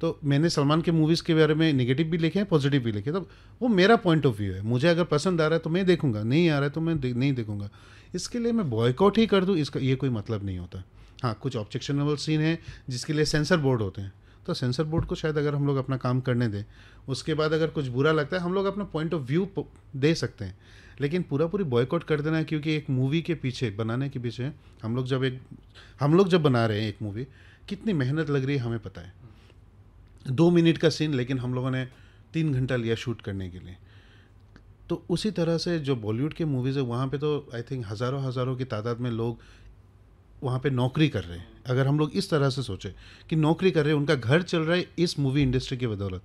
तो मैंने सलमान के मूवीज़ के बारे में नेगेटिव भी लिखे हैं पॉजिटिव भी लिखे तो वो मेरा पॉइंट ऑफ व्यू है मुझे अगर पसंद आ रहा है तो मैं देखूँगा नहीं आ रहा है तो मैं दे, नहीं देखूंगा इसके लिए मैं बॉयकॉट ही कर दूँ इसका ये कोई मतलब नहीं होता हाँ कुछ ऑब्जेक्शनेबल सीन है जिसके लिए सेंसर बोर्ड होते हैं तो सेंसर बोर्ड को शायद अगर हम लोग अपना काम करने दें उसके बाद अगर कुछ बुरा लगता है हम लोग अपना पॉइंट ऑफ व्यू दे सकते हैं लेकिन पूरा पूरी बॉयकॉट कर देना है क्योंकि एक मूवी के पीछे बनाने के पीछे हम लोग जब एक हम लोग जब बना रहे हैं एक मूवी कितनी मेहनत लग रही है हमें पता है दो मिनट का सीन लेकिन हम लोगों ने तीन घंटा लिया शूट करने के लिए तो उसी तरह से जो बॉलीवुड के मूवीज़ है वहाँ पे तो आई थिंक हज़ारों हज़ारों की तादाद में लोग वहाँ पे नौकरी कर रहे हैं अगर हम लोग इस तरह से सोचें कि नौकरी कर रहे हैं उनका घर चल रहा है इस मूवी इंडस्ट्री की बदौलत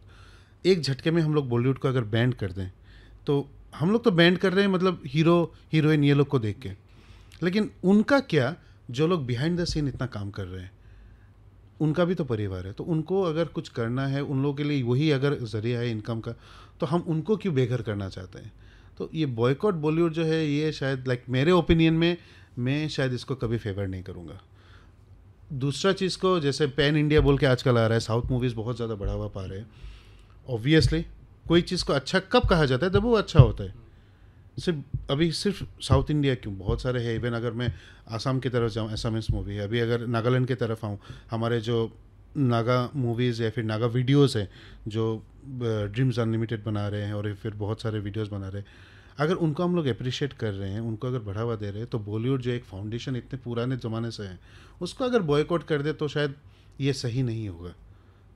एक झटके में हम लोग बॉलीवुड को अगर बैंड कर दें तो हम लोग तो बैंड कर रहे हैं मतलब हीरो हीरोइन ये लोग को देख के लेकिन उनका क्या जो लोग बिहाइंड द सीन इतना काम कर रहे हैं उनका भी तो परिवार है तो उनको अगर कुछ करना है उन लोगों के लिए वही अगर जरिया है इनकम का तो हम उनको क्यों बेघर करना चाहते हैं तो ये बॉयकॉट बॉलीवुड जो है ये शायद लाइक मेरे ओपिनियन में मैं शायद इसको कभी फेवर नहीं करूँगा दूसरा चीज़ को जैसे पैन इंडिया बोल के आजकल आ रहा है साउथ मूवीज़ बहुत ज़्यादा बढ़ावा पा रहे हैं ऑब्वियसली कोई चीज़ को अच्छा कब कहा जाता है जब वो अच्छा होता है सिर्फ अभी सिर्फ साउथ इंडिया क्यों बहुत सारे हैं इवन अगर मैं आसाम की तरफ जाऊँ मिस मूवी है अभी अगर नागालैंड की तरफ आऊँ हमारे जो नागा मूवीज़ या फिर नागा वीडियोज़ हैं जो ड्रीम्स अनलिमिटेड बना रहे हैं और फिर बहुत सारे वीडियोज़ बना रहे हैं अगर उनको हम लोग अप्रिशिएट कर रहे हैं उनको अगर बढ़ावा दे रहे हैं तो बॉलीवुड जो एक फाउंडेशन इतने पुराने ज़माने से है उसको अगर बॉयकॉट कर दे तो शायद ये सही नहीं होगा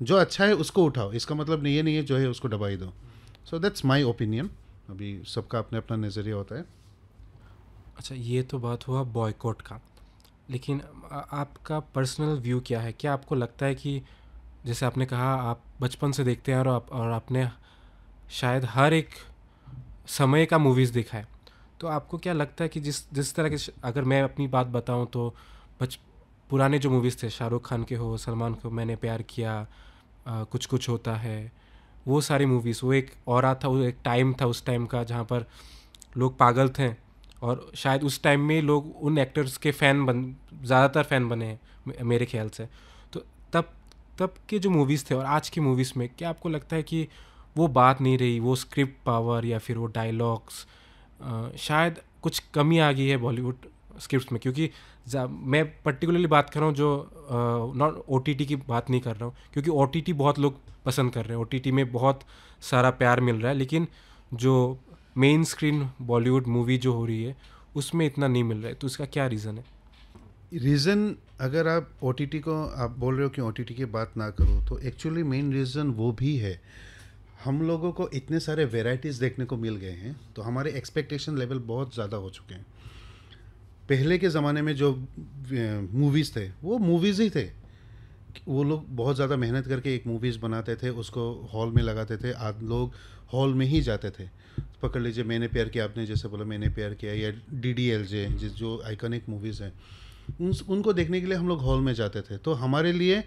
जो अच्छा है उसको उठाओ इसका मतलब नहीं है नहीं है जो है उसको दबाई दो सो दैट्स माई ओपिनियन अभी सबका अपने अपना नज़रिया होता है अच्छा ये तो बात हुआ बॉयकॉट का लेकिन आपका पर्सनल व्यू क्या है क्या आपको लगता है कि जैसे आपने कहा आप बचपन से देखते हैं और आप और आपने शायद हर एक समय का मूवीज़ देखा है तो आपको क्या लगता है कि जिस जिस तरह के अगर मैं अपनी बात बताऊं तो बच पुराने जो मूवीज़ थे शाहरुख खान के हो सलमान को मैंने प्यार किया कुछ कुछ होता है वो सारी मूवीज़ वो एक और था वो एक टाइम था उस टाइम का जहाँ पर लोग पागल थे और शायद उस टाइम में लोग उन एक्टर्स के फ़ैन बन ज़्यादातर फ़ैन बने हैं मेरे ख्याल से तो तब तब के जो मूवीज़ थे और आज की मूवीज़ में क्या आपको लगता है कि वो बात नहीं रही वो स्क्रिप्ट पावर या फिर वो डायलॉग्स शायद कुछ कमी आ गई है बॉलीवुड स्क्रिप्ट में क्योंकि मैं पर्टिकुलरली बात कर रहा हूँ जो नॉट ओ टी टी की बात नहीं कर रहा हूँ क्योंकि ओ टी टी बहुत लोग पसंद कर रहे हैं ओ टी टी में बहुत सारा प्यार मिल रहा है लेकिन जो मेन स्क्रीन बॉलीवुड मूवी जो हो रही है उसमें इतना नहीं मिल रहा है तो इसका क्या रीज़न है रीज़न अगर आप ओ टी टी को आप बोल रहे हो कि ओ टी टी की बात ना करो तो एक्चुअली मेन रीज़न वो भी है हम लोगों को इतने सारे वेराइटीज़ देखने को मिल गए हैं तो हमारे एक्सपेक्टेशन लेवल बहुत ज़्यादा हो चुके हैं पहले के ज़माने में जो मूवीज़ थे वो मूवीज़ ही थे वो लोग बहुत ज़्यादा मेहनत करके एक मूवीज़ बनाते थे उसको हॉल में लगाते थे आज लोग हॉल में ही जाते थे पकड़ लीजिए मैंने प्यार किया आपने जैसे बोला मैंने प्यार किया या डी डी एल जे जिस जो आइकॉनिक मूवीज़ हैं उन उनको देखने के लिए हम लोग हॉल में जाते थे तो हमारे लिए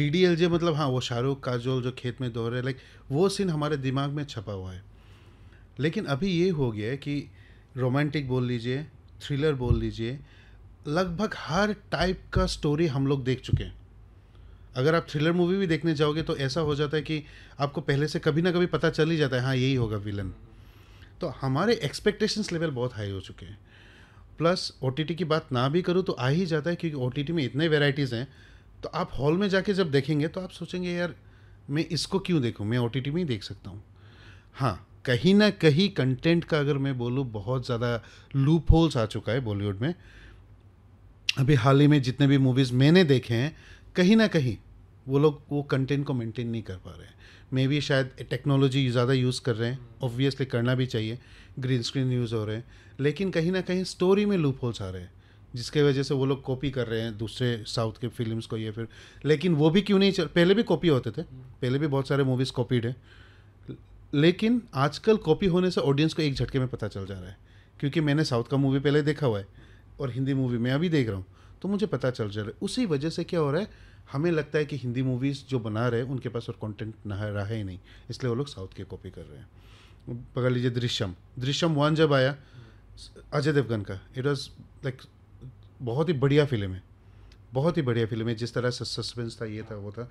डी डी एल जे मतलब हाँ वो शाहरुख काजोल जो खेत में दोहरे लाइक वो सीन हमारे दिमाग में छपा हुआ है लेकिन अभी ये हो गया है कि रोमांटिक बोल लीजिए थ्रिलर बोल लीजिए लगभग हर टाइप का स्टोरी हम लोग देख चुके हैं अगर आप थ्रिलर मूवी भी देखने जाओगे तो ऐसा हो जाता है कि आपको पहले से कभी ना कभी पता चल ही जाता है हाँ यही होगा विलन तो हमारे एक्सपेक्टेशंस लेवल बहुत हाई हो चुके हैं प्लस ओ की बात ना भी करूँ तो आ ही जाता है क्योंकि ओ में इतने वेराइटीज़ हैं तो आप हॉल में जाके जब देखेंगे तो आप सोचेंगे यार मैं इसको क्यों देखूँ मैं ओ में ही देख सकता हूँ हाँ कहीं ना कहीं कंटेंट का अगर मैं बोलूँ बहुत ज़्यादा लूप होल्स आ चुका है बॉलीवुड में अभी हाल ही में जितने भी मूवीज़ मैंने देखे हैं कहीं ना कहीं वो लोग वो कंटेंट को मेंटेन नहीं कर पा रहे हैं मे भी शायद टेक्नोलॉजी ज़्यादा यूज़ कर रहे हैं ऑब्वियसली करना भी चाहिए ग्रीन स्क्रीन यूज़ हो रहे हैं लेकिन कहीं ना कहीं स्टोरी में लूप होल्स आ रहे हैं जिसके वजह से वो लोग कॉपी कर रहे हैं दूसरे साउथ के फिल्म्स को ये फिर लेकिन वो भी क्यों नहीं चल पहले भी कॉपी होते थे पहले भी बहुत सारे मूवीज़ कॉपीड हैं लेकिन आजकल कॉपी होने से ऑडियंस को एक झटके में पता चल जा रहा है क्योंकि मैंने साउथ का मूवी पहले देखा हुआ है और हिंदी मूवी मैं अभी देख रहा हूँ तो मुझे पता चल जा रहा है उसी वजह से क्या हो रहा है हमें लगता है कि हिंदी मूवीज़ जो बना रहे हैं उनके पास और कंटेंट रहा है ही नहीं इसलिए वो लोग साउथ के कॉपी कर रहे हैं पकड़ लीजिए दृश्यम दृश्यम वन जब आया अजय देवगन का इट वॉज लाइक बहुत ही बढ़िया फिल्म है बहुत ही बढ़िया फिल्म है जिस तरह से सस्पेंस था ये था वो था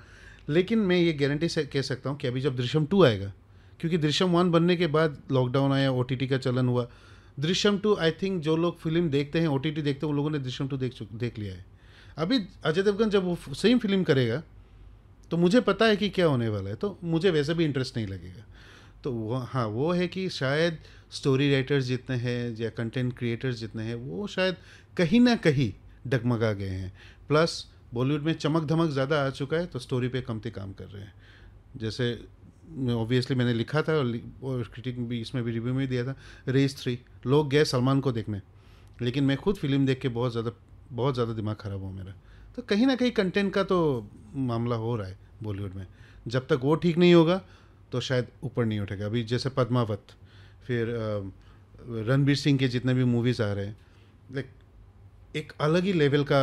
लेकिन मैं ये गारंटी से कह सकता हूँ कि अभी जब दृश्यम टू आएगा क्योंकि दृश्यम वन बनने के बाद लॉकडाउन आया ओ का चलन हुआ दृश्यम टू आई थिंक जो लोग फिल्म देखते हैं ओ देखते हैं उन लोगों ने दृश्यम टू देख देख लिया है अभी अजय देवगन जब वो सेम फिल्म करेगा तो मुझे पता है कि क्या होने वाला है तो मुझे वैसे भी इंटरेस्ट नहीं लगेगा तो वो हाँ वो है कि शायद स्टोरी राइटर्स जितने हैं या कंटेंट क्रिएटर्स जितने हैं वो शायद कहीं ना कहीं डगमगा गए हैं प्लस बॉलीवुड में चमक धमक ज़्यादा आ चुका है तो स्टोरी पे से काम कर रहे हैं जैसे ऑब्वियसली मैंने लिखा था और, और क्रिटिक भी इसमें भी रिव्यू में दिया था रेस थ्री लोग गए सलमान को देखने लेकिन मैं खुद फिल्म देख के बहुत ज़्यादा बहुत ज़्यादा दिमाग ख़राब हुआ मेरा तो कहीं ना कहीं कंटेंट का तो मामला हो रहा है बॉलीवुड में जब तक वो ठीक नहीं होगा तो शायद ऊपर नहीं उठेगा अभी जैसे पद्मावत फिर रणबीर सिंह के जितने भी मूवीज़ आ रहे हैं लाइक एक अलग ही लेवल का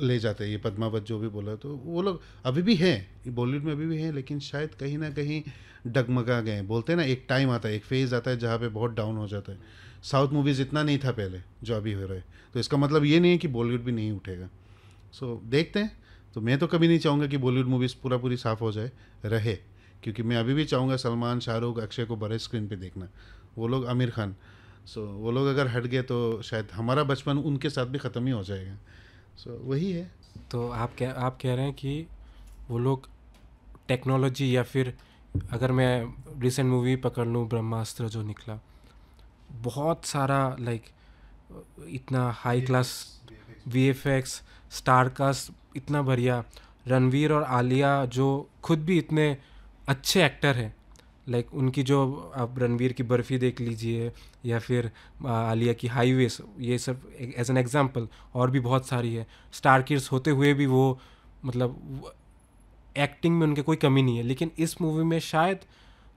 ले जाते हैं ये पद्मावत जो भी बोला तो वो लोग अभी भी हैं बॉलीवुड में अभी भी हैं लेकिन शायद कहीं ना कहीं डगमगा गए बोलते हैं ना एक टाइम आता है एक फेज़ आता है जहाँ पे बहुत डाउन हो जाता है साउथ मूवीज़ इतना नहीं था पहले जो अभी हो रहा है तो इसका मतलब ये नहीं है कि बॉलीवुड भी नहीं उठेगा सो देखते हैं तो मैं तो कभी नहीं चाहूँगा कि बॉलीवुड मूवीज़ पूरा पूरी साफ़ हो जाए रहे क्योंकि मैं अभी भी चाहूँगा सलमान शाहरुख अक्षय को बड़े स्क्रीन पर देखना वो लोग आमिर खान सो वो लोग अगर हट गए तो शायद हमारा बचपन उनके साथ भी ख़त्म ही हो जाएगा सो so, वही है तो आप कह आप कह रहे हैं कि वो लोग टेक्नोलॉजी या फिर अगर मैं रिसेंट मूवी पकड़ लूँ ब्रह्मास्त्र जो निकला बहुत सारा लाइक इतना high class V F X star cast इतना बढ़िया रणवीर और आलिया जो खुद भी इतने अच्छे एक्टर हैं लाइक like, उनकी जो आप रणवीर की बर्फ़ी देख लीजिए या फिर आलिया की हाईवे ये सब एज एन एग्ज़ाम्पल और भी बहुत सारी है स्टार किड्स होते हुए भी वो मतलब एक्टिंग में उनके कोई कमी नहीं है लेकिन इस मूवी में शायद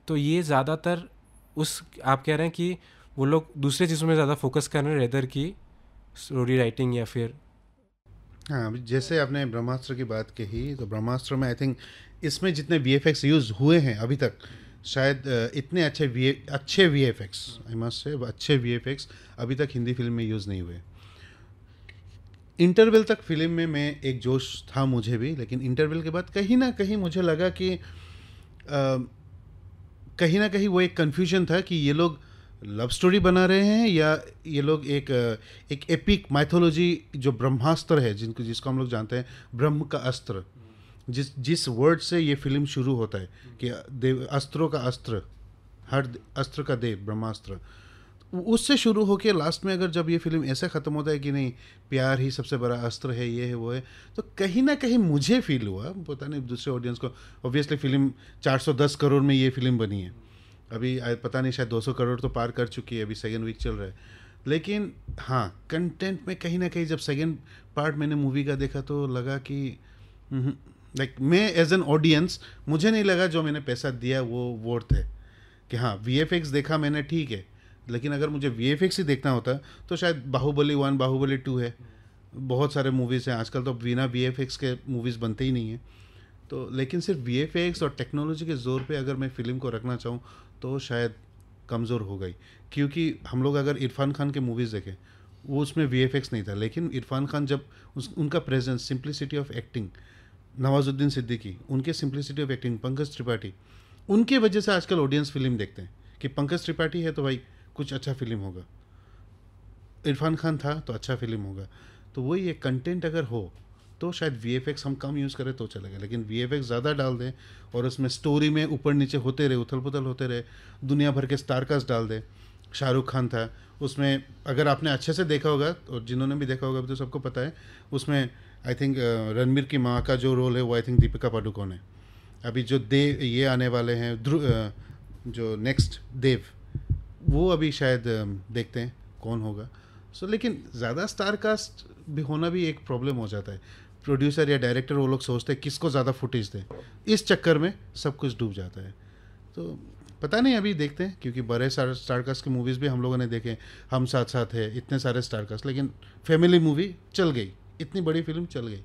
तो ये ज़्यादातर उस आप कह रहे हैं कि वो लोग दूसरे चीज़ों में ज़्यादा फोकस कर रहे हैं रेदर की स्टोरी राइटिंग या फिर हाँ जैसे आपने ब्रह्मास्त्र की बात कही तो ब्रह्मास्त्र में आई थिंक इसमें जितने बी यूज़ हुए हैं अभी तक शायद इतने अच्छे वी अच्छे V F X I must से अच्छे वी एफ एक्स अभी तक हिंदी फिल्म में यूज़ नहीं हुए इंटरवल तक फिल्म में मैं एक जोश था मुझे भी लेकिन इंटरवल के बाद कहीं ना कहीं मुझे लगा कि कहीं ना कहीं वो एक कन्फ्यूजन था कि ये लोग लव स्टोरी बना रहे हैं या ये लोग एक एक एपिक माइथोलॉजी जो ब्रह्मास्त्र है जिनको जिसको हम लोग जानते हैं ब्रह्म का अस्त्र जिस जिस वर्ड से ये फिल्म शुरू होता है hmm. कि देव अस्त्रों का अस्त्र हर अस्त्र का देव ब्रह्मास्त्र तो उससे शुरू होकर लास्ट में अगर जब ये फिल्म ऐसे ख़त्म होता है कि नहीं प्यार ही सबसे बड़ा अस्त्र है ये है वो है तो कहीं ना कहीं मुझे फील हुआ पता नहीं दूसरे ऑडियंस को ऑब्वियसली फिल्म 410 करोड़ में ये फिल्म बनी है अभी पता नहीं शायद 200 करोड़ तो पार कर चुकी है अभी सेकेंड वीक चल रहा है लेकिन हाँ कंटेंट में कहीं ना कहीं जब सेकेंड पार्ट मैंने मूवी का देखा तो लगा कि हम्म, लाइक मैं एज एन ऑडियंस मुझे नहीं लगा जो मैंने पैसा दिया वो वर्थ है कि हाँ वी देखा मैंने ठीक है लेकिन अगर मुझे वी ही देखना होता तो शायद बाहुबली वन बाहुबली टू है बहुत सारे मूवीज़ हैं आजकल तो बिना वी के मूवीज़ बनते ही नहीं हैं तो लेकिन सिर्फ वी और टेक्नोलॉजी के ज़ोर पे अगर मैं फ़िल्म को रखना चाहूँ तो शायद कमज़ोर हो गई क्योंकि हम लोग अगर इरफान खान के मूवीज़ देखें वो उसमें वी नहीं था लेकिन इरफान खान जब उस उनका presence simplicity of acting Nawazuddin Siddiqui उनके simplicity of acting Pankaj Tripathi उनके वजह से आजकल ऑडियंस फिल्म देखते हैं कि पंकज त्रिपाठी है तो भाई कुछ अच्छा फिल्म होगा इरफान खान था तो अच्छा फिल्म होगा तो वही एक कंटेंट अगर हो तो शायद वी हम कम यूज़ करें तो चलेगा अच्छा लेकिन वी ज़्यादा डाल दें और उसमें स्टोरी में ऊपर नीचे होते रहे उथल पुथल होते रहे दुनिया भर के स्टारकास्ट डाल दें शाहरुख खान था उसमें अगर आपने अच्छे से देखा होगा और जिन्होंने भी देखा होगा अभी तो सबको पता है उसमें आई थिंक uh, रणबीर की माँ का जो रोल है वो आई थिंक दीपिका पाडुकोन है अभी जो देव ये आने वाले हैं ध्रुव जो नेक्स्ट देव वो अभी शायद देखते हैं कौन होगा सो so, लेकिन ज़्यादा स्टार कास्ट भी होना भी एक प्रॉब्लम हो जाता है प्रोड्यूसर या डायरेक्टर वो लोग सोचते हैं किसको ज़्यादा फुटेज दें इस चक्कर में सब कुछ डूब जाता है तो पता नहीं अभी देखते हैं क्योंकि बड़े सारे स्टारकास्ट की मूवीज़ भी हम लोगों ने देखे हम साथ साथ है इतने सारे स्टारकास्ट लेकिन फैमिली मूवी चल गई इतनी बड़ी फिल्म चल गई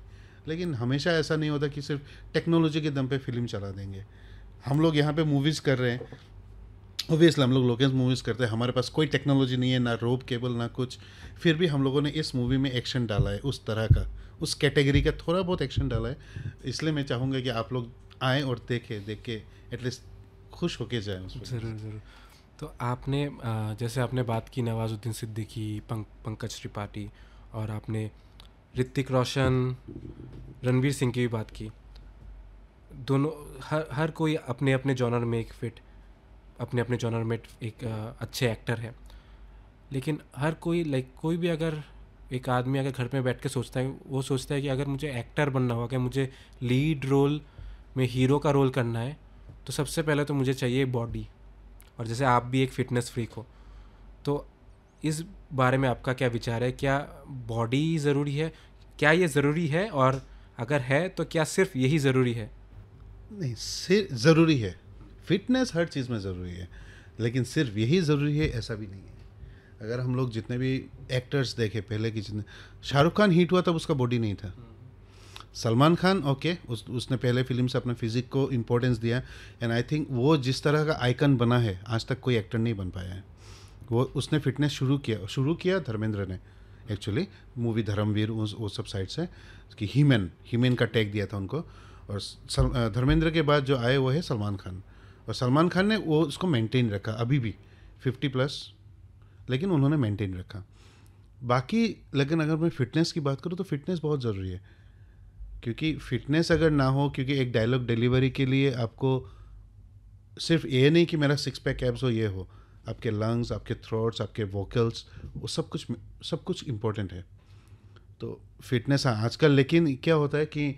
लेकिन हमेशा ऐसा नहीं होता कि सिर्फ टेक्नोलॉजी के दम पे फिल्म चला देंगे हम लोग यहाँ पे मूवीज़ कर रहे हैं ओबियसली हम लोग लोकेंस मूवीज़ करते हैं हमारे पास कोई टेक्नोलॉजी नहीं है ना रोप केबल ना कुछ फिर भी हम लोगों ने इस मूवी में एक्शन डाला है उस तरह का उस कैटेगरी का थोड़ा बहुत एक्शन डाला है इसलिए मैं चाहूँगा कि आप लोग आएँ और देखें देख के एटलीस्ट खुश होके जाए ज़रूर ज़रूर तो आपने जैसे आपने बात की नवाज़ुद्दीन सिद्दीकी पंक पंकज त्रिपाठी और आपने ऋतिक रोशन रणवीर सिंह की भी बात की दोनों हर हर कोई अपने अपने जॉनर में एक फिट अपने अपने जॉनर में एक अच्छे एक्टर है लेकिन हर कोई लाइक कोई भी अगर एक आदमी अगर घर में बैठ के सोचता है वो सोचता है कि अगर मुझे एक्टर बनना होगा मुझे लीड रोल में हीरो का रोल करना है तो सबसे पहले तो मुझे चाहिए बॉडी और जैसे आप भी एक फ़िटनेस फ्रीक हो तो इस बारे में आपका क्या विचार है क्या बॉडी ज़रूरी है क्या ये ज़रूरी है और अगर है तो क्या सिर्फ यही ज़रूरी है नहीं सिर्फ ज़रूरी है फिटनेस हर चीज़ में ज़रूरी है लेकिन सिर्फ यही ज़रूरी है ऐसा भी नहीं है अगर हम लोग जितने भी एक्टर्स देखे पहले की जितने शाहरुख खान हीट हुआ तब उसका बॉडी नहीं था सलमान खान ओके उस उसने पहले फिल्म से अपने फिजिक को इम्पोर्टेंस दिया एंड आई थिंक वो जिस तरह का आइकन बना है आज तक कोई एक्टर नहीं बन पाया है वो उसने फिटनेस शुरू किया शुरू किया धर्मेंद्र ने एक्चुअली मूवी धर्मवीर वो सब साइड से कि हीमेन हीमेन का टैग दिया था उनको और धर्मेंद्र के बाद जो आए वो है सलमान खान और सलमान खान ने वो उसको मेंटेन रखा अभी भी फिफ्टी प्लस लेकिन उन्होंने मेंटेन रखा बाकी लेकिन अगर मैं फिटनेस की बात करूँ तो फिटनेस बहुत ज़रूरी है क्योंकि फिटनेस अगर ना हो क्योंकि एक डायलॉग डिलीवरी के लिए आपको सिर्फ ये नहीं कि मेरा सिक्स पैक एब्स हो ये हो आपके लंग्स आपके थ्रोट्स आपके वोकल्स वो सब कुछ सब कुछ इम्पोर्टेंट है तो फिटनेस हाँ आजकल लेकिन क्या होता है कि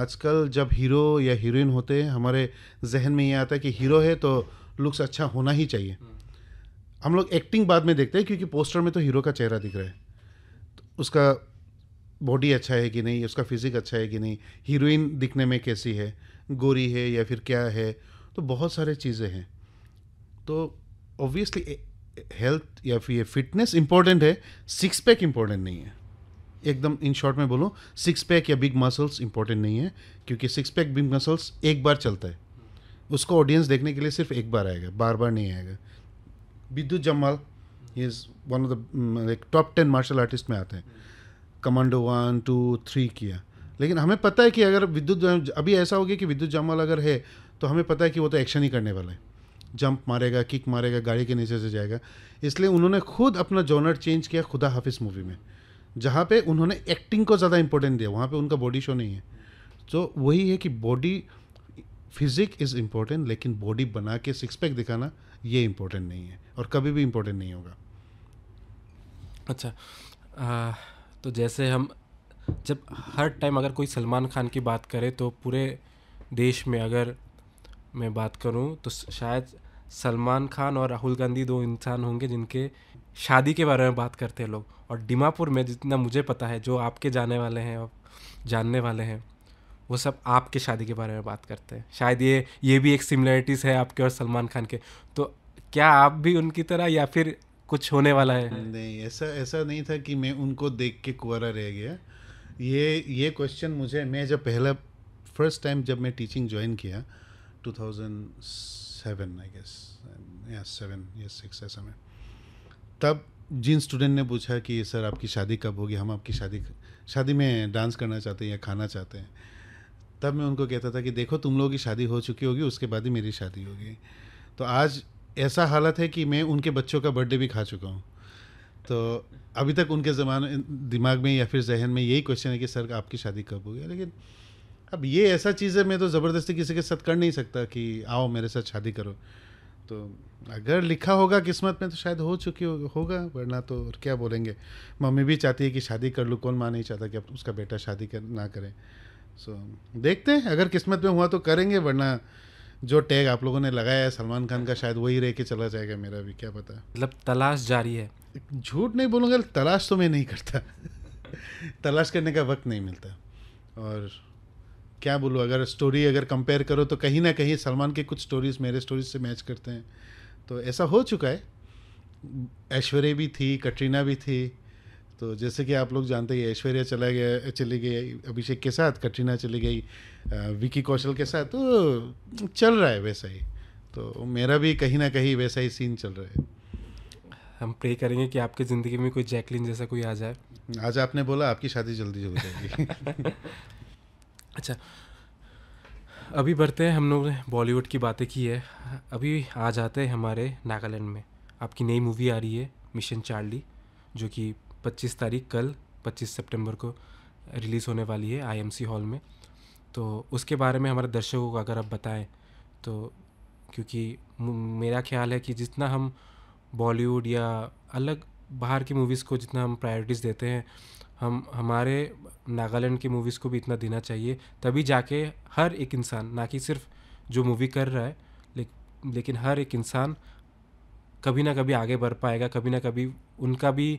आजकल जब हीरो या हीरोइन होते हैं हमारे जहन में ये आता है कि हीरो है तो लुक्स अच्छा होना ही चाहिए हम्म। हम लोग एक्टिंग बाद में देखते हैं क्योंकि पोस्टर में तो हीरो का चेहरा दिख रहा है तो उसका बॉडी अच्छा है कि नहीं उसका फिजिक अच्छा है कि नहीं हीरोइन दिखने में कैसी है गोरी है या फिर क्या है तो बहुत सारे चीज़ें हैं तो ऑब्वियसली हेल्थ eh, eh, या फिर ये फिटनेस इंपॉर्टेंट है सिक्स पैक इंपॉर्टेंट नहीं है एकदम इन शॉर्ट में बोलूँ सिक्स पैक या बिग मसल्स इंपॉर्टेंट नहीं है क्योंकि सिक्स पैक बिग मसल्स एक बार चलता है उसको ऑडियंस देखने के लिए सिर्फ एक बार आएगा बार बार नहीं आएगा विद्युत ये is one of the like top ten martial artist में आते हैं कमांडो वन टू थ्री किया लेकिन हमें पता है कि अगर विद्युत अभी ऐसा हो गया कि विद्युत जमाल अगर है तो हमें पता है कि वो तो एक्शन ही करने वाला है जंप मारेगा किक मारेगा गाड़ी के नीचे से जाएगा इसलिए उन्होंने खुद अपना जॉनर चेंज किया खुदा हाफिज मूवी में जहाँ पे उन्होंने एक्टिंग को ज़्यादा इंपॉर्टेंट दिया वहाँ पे उनका बॉडी शो नहीं है तो वही है कि बॉडी फिजिक इज़ इम्पोर्टेंट लेकिन बॉडी बना के सिक्स पैक दिखाना ये इम्पोर्टेंट नहीं है और कभी भी इम्पोर्टेंट नहीं होगा अच्छा आ, तो जैसे हम जब हर टाइम अगर कोई सलमान खान की बात करें तो पूरे देश में अगर मैं बात करूँ तो शायद सलमान खान और राहुल गांधी दो इंसान होंगे जिनके शादी के बारे में बात करते हैं लोग और डिमापुर में जितना मुझे पता है जो आपके जाने वाले हैं और जानने वाले हैं वो सब आपके शादी के बारे में बात करते हैं शायद ये ये भी एक सिमिलरिटीज़ है आपके और सलमान खान के तो क्या आप भी उनकी तरह या फिर कुछ होने वाला है नहीं ऐसा ऐसा नहीं था कि मैं उनको देख के कुआरा रह गया ये ये क्वेश्चन मुझे मैं जब पहला फर्स्ट टाइम जब मैं टीचिंग ज्वाइन किया 2007 आई गेस या सेवन या सिक्स ऐसा में तब जिन स्टूडेंट ने पूछा कि सर आपकी शादी कब होगी हम आपकी शादी शादी में डांस करना चाहते हैं या खाना चाहते हैं तब मैं उनको कहता था कि देखो तुम लोगों की शादी हो चुकी होगी उसके बाद ही मेरी शादी होगी तो आज ऐसा हालत है कि मैं उनके बच्चों का बर्थडे भी खा चुका हूँ तो अभी तक उनके जमाने दिमाग में या फिर जहन में यही क्वेश्चन है कि सर आपकी शादी कब होगी लेकिन अब ये ऐसा चीज़ है मैं तो ज़बरदस्ती किसी के साथ कर नहीं सकता कि आओ मेरे साथ शादी करो तो अगर लिखा होगा किस्मत में तो शायद हो चुकी हो, होगा वरना तो और क्या बोलेंगे मम्मी भी चाहती है कि शादी कर लूँ कौन माँ नहीं चाहता कि उसका बेटा शादी कर ना करें सो so, देखते हैं अगर किस्मत में हुआ तो करेंगे वरना जो टैग आप लोगों ने लगाया है सलमान खान का शायद वही रह के चला जाएगा मेरा भी क्या पता मतलब तलाश जारी है झूठ नहीं बोलूँगा तलाश तो मैं नहीं करता तलाश करने का वक्त नहीं मिलता और क्या बोलूँ अगर स्टोरी अगर कंपेयर करो तो कहीं ना कहीं सलमान के कुछ स्टोरीज मेरे स्टोरीज से मैच करते हैं तो ऐसा हो चुका है ऐश्वर्या भी थी कटरीना भी थी तो जैसे कि आप लोग जानते हैं ऐश्वर्या चला गया चली गई अभिषेक के साथ कटरीना चली गई विकी कौशल के साथ तो चल रहा है वैसा ही तो मेरा भी कहीं ना कहीं वैसा ही सीन चल रहा है हम प्रे करेंगे कि आपकी ज़िंदगी में कोई जैकलिन जैसा कोई आ जाए आज आपने बोला आपकी शादी जल्दी हो जाएगी अच्छा अभी बढ़ते हैं हम लोग ने बॉलीवुड की बातें की है अभी आ जाते हैं हमारे नागालैंड में आपकी नई मूवी आ रही है मिशन चार्ली जो कि 25 तारीख कल 25 सितंबर को रिलीज़ होने वाली है आईएमसी हॉल में तो उसके बारे में हमारे दर्शकों को अगर आप बताएं तो क्योंकि मेरा ख्याल है कि जितना हम बॉलीवुड या अलग बाहर की मूवीज़ को जितना हम प्रायोरिटीज़ देते हैं हम हमारे नागालैंड की मूवीज़ को भी इतना देना चाहिए तभी जाके हर एक इंसान ना कि सिर्फ जो मूवी कर रहा है ले, लेकिन हर एक इंसान कभी ना कभी आगे बढ़ पाएगा कभी ना कभी उनका भी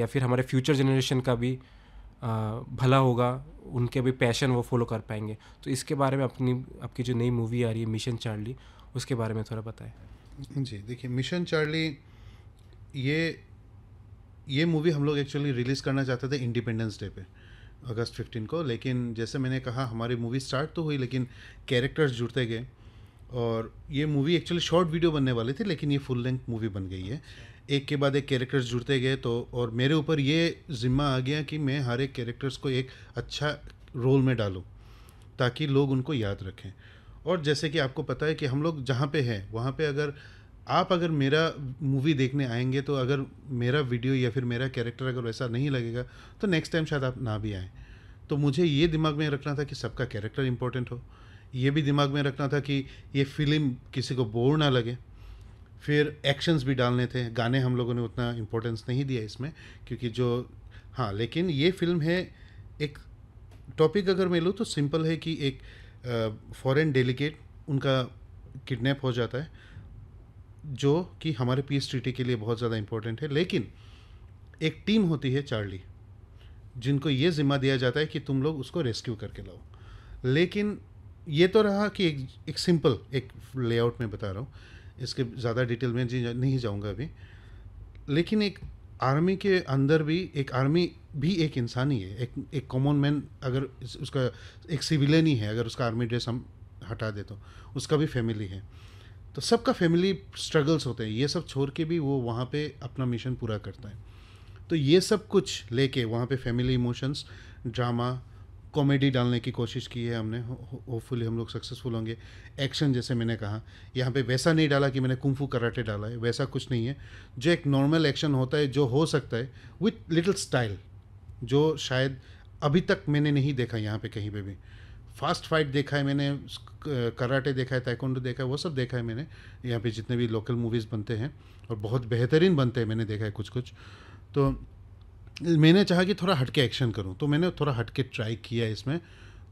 या फिर हमारे फ्यूचर जनरेशन का भी भला होगा उनके भी पैशन वो फॉलो कर पाएंगे तो इसके बारे में अपनी आपकी जो नई मूवी आ रही है मिशन चार्ली उसके बारे में थोड़ा बताएं जी देखिए मिशन चार्ली ये ये मूवी हम लोग एक्चुअली रिलीज़ करना चाहते थे इंडिपेंडेंस डे पे अगस्त फिफ्टीन को लेकिन जैसे मैंने कहा हमारी मूवी स्टार्ट तो हुई लेकिन कैरेक्टर्स जुड़ते गए और ये मूवी एक्चुअली शॉर्ट वीडियो बनने वाली थी लेकिन ये फुल लेंथ मूवी बन गई है अच्छा। एक के बाद एक कैरेक्टर्स जुड़ते गए तो और मेरे ऊपर ये ज़िम्मा आ गया कि मैं हर एक कैरेक्टर्स को एक अच्छा रोल में डालूँ ताकि लोग उनको याद रखें और जैसे कि आपको पता है कि हम लोग जहाँ पे हैं वहाँ पे अगर आप अगर मेरा मूवी देखने आएंगे तो अगर मेरा वीडियो या फिर मेरा कैरेक्टर अगर वैसा नहीं लगेगा तो नेक्स्ट टाइम शायद आप ना भी आएँ तो मुझे ये दिमाग में रखना था कि सबका कैरेक्टर इम्पोर्टेंट हो ये भी दिमाग में रखना था कि ये फिल्म किसी को बोर ना लगे फिर एक्शंस भी डालने थे गाने हम लोगों ने उतना इम्पोर्टेंस नहीं दिया इसमें क्योंकि जो हाँ लेकिन ये फिल्म है एक टॉपिक अगर मैं लूँ तो सिंपल है कि एक फॉरेन डेलीगेट उनका किडनैप हो जाता है जो कि हमारे पीस ट्रीटी के लिए बहुत ज़्यादा इम्पोर्टेंट है लेकिन एक टीम होती है चार्ली जिनको ये ज़िम्मा दिया जाता है कि तुम लोग उसको रेस्क्यू करके लाओ लेकिन ये तो रहा कि एक एक सिंपल एक लेआउट में बता रहा हूँ इसके ज़्यादा डिटेल में जी नहीं जाऊँगा अभी लेकिन एक आर्मी के अंदर भी एक आर्मी भी एक इंसान ही है एक एक कॉमन मैन अगर उसका एक सिविलियन ही है अगर उसका आर्मी ड्रेस हम हटा दे तो उसका भी फैमिली है तो सबका फैमिली स्ट्रगल्स होते हैं ये सब छोड़ के भी वो वहाँ पे अपना मिशन पूरा करता है तो ये सब कुछ लेके वहाँ पे फैमिली इमोशंस ड्रामा कॉमेडी डालने की कोशिश की है हमने होपफुली हम लोग सक्सेसफुल होंगे एक्शन जैसे मैंने कहा यहाँ पे वैसा नहीं डाला कि मैंने कुंफू कराटे डाला है वैसा कुछ नहीं है जो एक नॉर्मल एक्शन होता है जो हो सकता है विथ लिटिल स्टाइल जो शायद अभी तक मैंने नहीं देखा यहाँ पे कहीं पे भी फास्ट फाइट देखा है मैंने कराटे देखा है ताइकोंडो देखा है वो सब देखा है मैंने यहाँ पे जितने भी लोकल मूवीज़ बनते हैं और बहुत बेहतरीन बनते हैं मैंने देखा है कुछ कुछ तो मैंने चाहा कि थोड़ा हटके एक्शन करूँ तो मैंने थोड़ा हटके ट्राई किया इसमें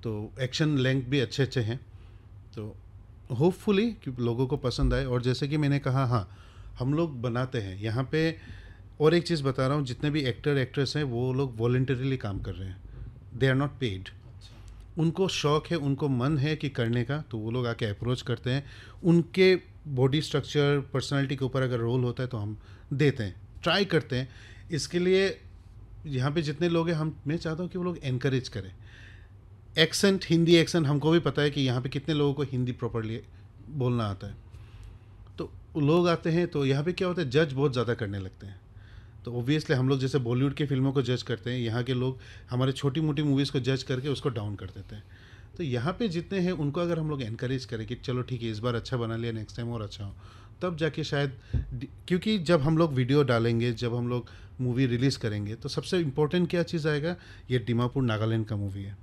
तो एक्शन लेंथ भी अच्छे अच्छे हैं तो होपफुली कि लोगों को पसंद आए और जैसे कि मैंने कहा हाँ हम लोग बनाते हैं यहाँ पे और एक चीज़ बता रहा हूँ जितने भी एक्टर एक्ट्रेस हैं वो लोग वॉल्टरीली काम कर रहे हैं दे आर नॉट पेड उनको शौक़ है उनको मन है कि करने का तो वो लोग आके अप्रोच करते हैं उनके बॉडी स्ट्रक्चर पर्सनालिटी के ऊपर अगर रोल होता है तो हम देते हैं ट्राई करते हैं इसके लिए यहाँ पे जितने लोग हैं हम मैं चाहता हूँ कि वो लोग इनक्रेज करें एक्सेंट हिंदी एक्सेंट हमको भी पता है कि यहाँ पे कितने लोगों को हिंदी प्रॉपरली बोलना आता है तो लोग आते हैं तो यहाँ पे क्या होता है जज बहुत ज़्यादा करने लगते हैं तो ऑब्वियसली हम लोग जैसे बॉलीवुड की फिल्मों को जज करते हैं यहाँ के लोग हमारे छोटी मोटी मूवीज़ को जज करके उसको डाउन कर देते हैं तो यहाँ पे जितने हैं उनको अगर हम लोग इनक्रेज करें कि चलो ठीक है इस बार अच्छा बना लिया नेक्स्ट टाइम और अच्छा हो तब जाके शायद क्योंकि जब हम लोग वीडियो डालेंगे जब हम लोग मूवी रिलीज़ करेंगे तो सबसे इम्पोर्टेंट क्या चीज़ आएगा ये डिमापुर नागालैंड का मूवी है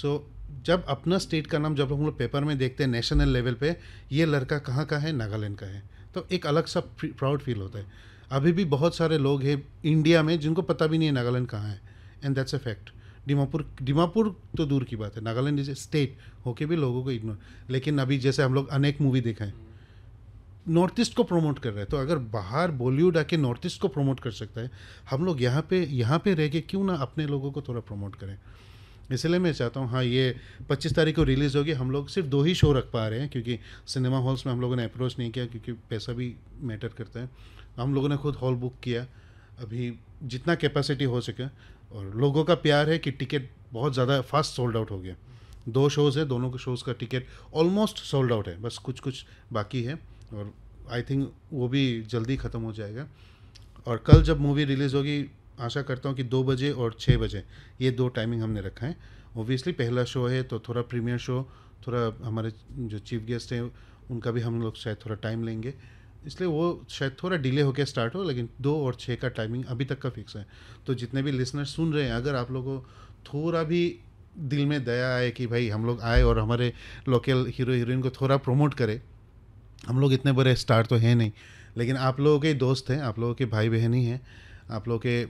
सो so, जब अपना स्टेट का नाम जब हम लोग पेपर में देखते हैं नेशनल लेवल पे ये लड़का कहाँ का है नागालैंड का है तो एक अलग सा प्राउड फील होता है अभी भी बहुत सारे लोग हैं इंडिया में जिनको पता भी नहीं है नागालैंड कहाँ है and that's a fact Dimapur Dimapur तो दूर की बात है नागालैंड इज ए स्टेट होके भी लोगों को इग्नोर लेकिन अभी जैसे हम लोग अनेक मूवी दिखाएं नॉर्थ ईस्ट को प्रमोट कर रहे हैं तो अगर बाहर बॉलीवुड आके नॉर्थ ईस्ट को प्रमोट कर सकता है हम लोग यहाँ पे यहाँ पे रह के क्यों ना अपने लोगों को थोड़ा प्रमोट करें इसलिए मैं चाहता हूँ हाँ ये 25 तारीख को रिलीज़ होगी हम लोग सिर्फ दो ही शो रख पा रहे हैं क्योंकि सिनेमा हॉल्स में हम लोगों ने अप्रोच नहीं किया क्योंकि पैसा भी मैटर करता है हम लोगों ने खुद हॉल बुक किया अभी जितना कैपेसिटी हो सके और लोगों का प्यार है कि टिकट बहुत ज़्यादा फास्ट सोल्ड आउट हो गया दो शोज़ है दोनों के शोज़ का टिकट ऑलमोस्ट सोल्ड आउट है बस कुछ कुछ बाकी है और आई थिंक वो भी जल्दी ख़त्म हो जाएगा और कल जब मूवी रिलीज़ होगी आशा करता हूँ कि दो बजे और छः बजे ये दो टाइमिंग हमने रखा है ओबियसली पहला शो है तो थोड़ा प्रीमियर शो थोड़ा हमारे जो चीफ गेस्ट हैं उनका भी हम लोग शायद थोड़ा टाइम लेंगे इसलिए वो शायद थोड़ा डिले होकर स्टार्ट हो लेकिन दो और छः का टाइमिंग अभी तक का फिक्स है तो जितने भी लिसनर सुन रहे हैं अगर आप लोगों को थोड़ा भी दिल में दया आए कि भाई हम लोग आए और हमारे लोकल हीरो हीरोइन को थोड़ा प्रमोट करें हम लोग इतने बड़े स्टार तो हैं नहीं लेकिन आप लोगों के दोस्त हैं आप लोगों के भाई बहन ही हैं आप लोगों के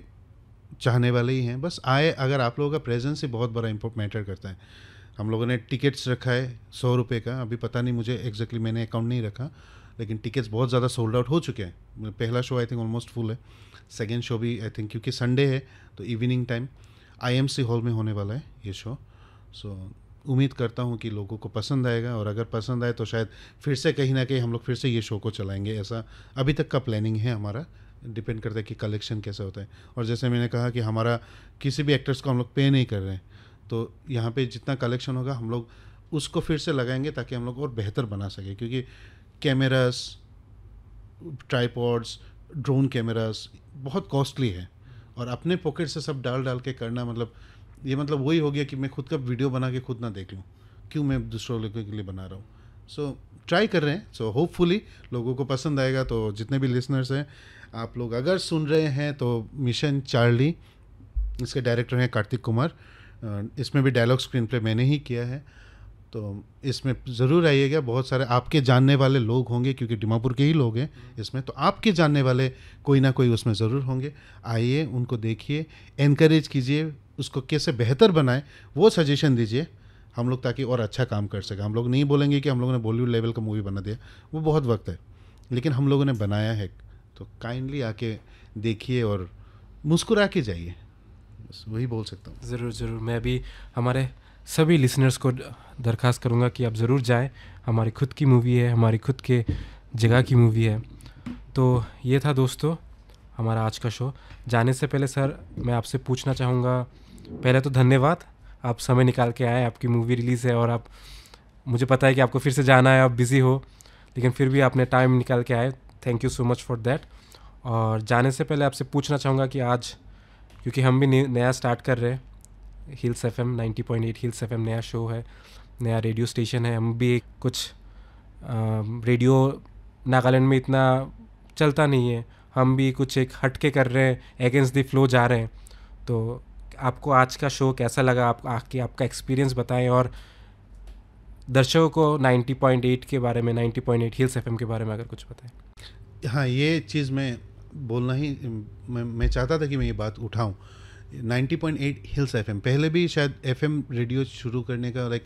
चाहने वाले ही हैं बस आए अगर आप लोगों का प्रेजेंस ही बहुत बड़ा इम्पोर्ट मैटर करता है हम लोगों ने टिकट्स रखा है सौ रुपये का अभी पता नहीं मुझे एग्जैक्टली मैंने अकाउंट नहीं रखा लेकिन टिकट्स बहुत ज़्यादा सोल्ड आउट हो चुके हैं पहला show I think almost full है सेकेंड शो भी आई थिंक क्योंकि संडे है तो इवनिंग टाइम आई हॉल में होने वाला है ये शो सो उम्मीद करता हूँ कि लोगों को पसंद आएगा और अगर पसंद आए तो शायद फिर से कहीं ना कहीं हम लोग फिर से ये शो को चलाएंगे ऐसा अभी तक का प्लानिंग है हमारा डिपेंड करता है कि कलेक्शन कैसा होता है और जैसे मैंने कहा कि हमारा किसी भी एक्टर्स को हम लोग पे नहीं कर रहे हैं तो यहाँ पे जितना कलेक्शन होगा हम लोग उसको फिर से लगाएंगे ताकि हम लोग और बेहतर बना सके क्योंकि कैमरास ट्राईपॉड्स ड्रोन कैमरास बहुत कॉस्टली है और अपने पॉकेट से सब डाल डाल के करना मतलब ये मतलब वही हो गया कि मैं खुद का वीडियो बना के खुद ना देख लूँ क्यों मैं दूसरों लोगों के लिए बना रहा हूँ सो so, ट्राई कर रहे हैं सो so, होपफुली लोगों को पसंद आएगा तो जितने भी लिसनर्स हैं आप लोग अगर सुन रहे हैं तो मिशन चार्ली इसके डायरेक्टर हैं कार्तिक कुमार इसमें भी डायलॉग स्क्रीन प्ले मैंने ही किया है तो इसमें ज़रूर आइएगा बहुत सारे आपके जानने वाले लोग होंगे क्योंकि डिमापुर के ही लोग हैं इसमें तो आपके जानने वाले कोई ना कोई उसमें ज़रूर होंगे आइए उनको देखिए इनक्रेज कीजिए उसको कैसे बेहतर बनाए वो सजेशन दीजिए हम लोग ताकि और अच्छा काम कर सके हम लोग नहीं बोलेंगे कि हम लोगों ने बॉलीवुड लेवल का मूवी बना दिया वो बहुत वक्त है लेकिन हम लोगों ने बनाया है तो काइंडली आके देखिए और मुस्कुरा के जाइए बस वही बोल सकता हूँ ज़रूर ज़रूर मैं भी हमारे सभी लिसनर्स को दरख्वास्त करूँगा कि आप ज़रूर जाएँ हमारी खुद की मूवी है हमारी खुद के जगह की मूवी है तो ये था दोस्तों हमारा आज का शो जाने से पहले सर मैं आपसे पूछना चाहूँगा पहले तो धन्यवाद आप समय निकाल के आए आपकी मूवी रिलीज़ है और आप मुझे पता है कि आपको फिर से जाना है आप बिज़ी हो लेकिन फिर भी आपने टाइम निकाल के आए thank you so much for that और जाने से पहले आपसे पूछना चाहूँगा कि आज क्योंकि हम भी नया स्टार्ट कर रहे हैं Hills F M ninety point eight Hills F M नया शो है नया रेडियो स्टेशन है हम भी एक कुछ आ, रेडियो नागालैंड में इतना चलता नहीं है हम भी कुछ एक हट के कर रहे हैं अगेंस्ट द फ्लो जा रहे हैं तो आपको आज का शो कैसा लगा आप आके आपका एक्सपीरियंस बताएं और दर्शकों को 90.8 के बारे में 90.8 हिल्स एफएम के बारे में अगर कुछ बताएं हाँ ये चीज़ मैं बोलना ही मैं मैं चाहता था कि मैं ये बात उठाऊँ 90.8 हिल्स एफएम पहले भी शायद एफएम रेडियो शुरू करने का लाइक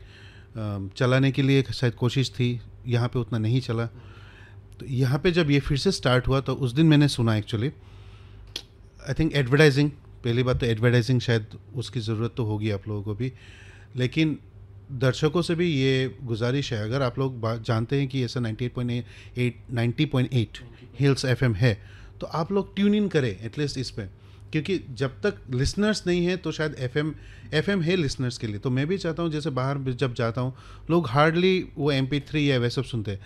चलाने के लिए शायद कोशिश थी यहाँ पे उतना नहीं चला तो यहाँ पे जब ये फिर से स्टार्ट हुआ तो उस दिन मैंने सुना एक्चुअली आई थिंक एडवर्टाइजिंग पहली बात तो एडवर्टाइजिंग शायद उसकी ज़रूरत तो होगी आप लोगों को भी लेकिन दर्शकों से भी ये गुजारिश है अगर आप लोग जानते हैं कि ऐसा ninety ninety eight eight point point eight Hills F है तो आप लोग ट्यून इन करें एटलीस्ट इस पर क्योंकि जब तक लिसनर्स नहीं है तो शायद एफ एम एफ एम है लिसनर्स के लिए तो मैं भी चाहता हूँ जैसे बाहर जब जाता हूँ लोग हार्डली वो एम पी थ्री या वह सब सुनते हैं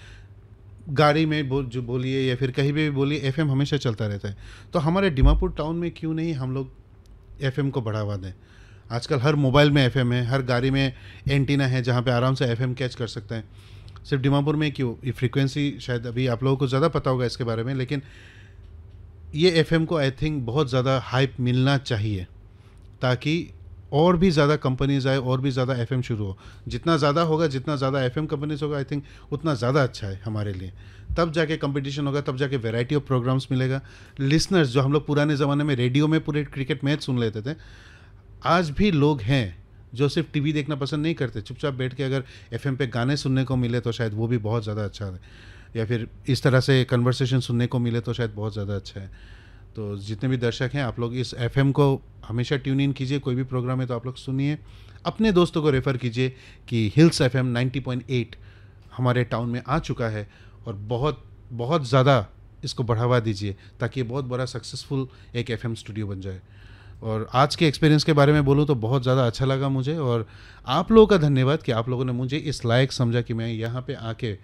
गाड़ी में बो, जो बोलिए या फिर कहीं भी बोलिए एफ एम हमेशा चलता रहता है तो हमारे डिमापुर टाउन में क्यों नहीं हम लोग एफ एम को बढ़ावा दें आजकल हर मोबाइल में एफ एम है हर गाड़ी में एंटीना है जहाँ पे आराम से एफ एम कैच कर सकते हैं सिर्फ डिमापुर में क्यों ये फ्रीक्वेंसी शायद अभी आप लोगों को ज़्यादा पता होगा इसके बारे में लेकिन ये एफ को आई थिंक बहुत ज़्यादा हाइप मिलना चाहिए ताकि और भी ज़्यादा कंपनीज आए और भी ज़्यादा एफ शुरू हो जितना ज़्यादा होगा जितना ज़्यादा एफ कंपनीज होगा आई थिंक उतना ज़्यादा अच्छा है हमारे लिए तब जाके कंपटीशन होगा तब जाके वैरायटी ऑफ प्रोग्राम्स मिलेगा लिसनर्स जो हम लोग पुराने ज़माने में रेडियो में पूरे क्रिकेट मैच सुन लेते थे आज भी लोग हैं जो सिर्फ टीवी देखना पसंद नहीं करते चुपचाप बैठ के अगर एफ पे गाने सुनने को मिले तो शायद वो भी बहुत ज़्यादा अच्छा है या फिर इस तरह से कन्वर्सेशन सुनने को मिले तो शायद बहुत ज़्यादा अच्छा है तो जितने भी दर्शक हैं आप लोग इस एफ को हमेशा ट्यून इन कीजिए कोई भी प्रोग्राम है तो आप लोग सुनिए अपने दोस्तों को रेफ़र कीजिए कि हिल्स एफ एम हमारे टाउन में आ चुका है और बहुत बहुत ज़्यादा इसको बढ़ावा दीजिए ताकि ये बहुत बड़ा सक्सेसफुल एक एफ स्टूडियो बन जाए और आज के एक्सपीरियंस के बारे में बोलूँ तो बहुत ज़्यादा अच्छा लगा मुझे और आप लोगों का धन्यवाद कि आप लोगों ने मुझे इस लायक समझा कि मैं यहाँ पे आके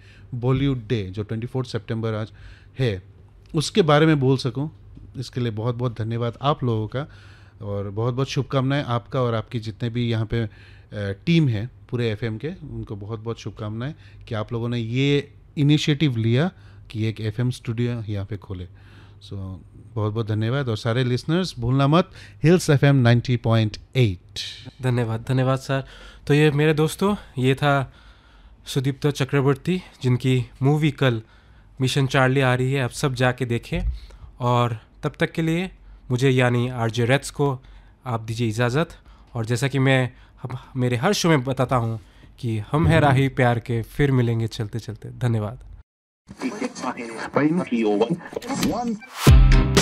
बॉलीवुड डे जो ट्वेंटी फोर्थ सेप्टेम्बर आज है उसके बारे में बोल सकूँ इसके लिए बहुत बहुत धन्यवाद आप लोगों का और बहुत बहुत शुभकामनाएं आपका और आपकी जितने भी यहाँ पे टीम है पूरे एफ के उनको बहुत बहुत शुभकामनाएं कि आप लोगों ने ये इनिशिएटिव लिया कि एक एफ स्टूडियो यहाँ पे खोले सो बहुत बहुत धन्यवाद और सारे लिसनर्स भूलना मत हिल्स एफ एम धन्यवाद धन्यवाद सर तो ये मेरे दोस्तों ये था सुदीप्ता चक्रवर्ती जिनकी मूवी कल मिशन चार्ली आ रही है आप सब जाके देखें और तब तक के लिए मुझे यानी आर जे रेट्स को आप दीजिए इजाज़त और जैसा कि मैं हम मेरे हर शो में बताता हूँ कि हम है हम्म। राही प्यार के फिर मिलेंगे चलते चलते धन्यवाद Spain 301. One.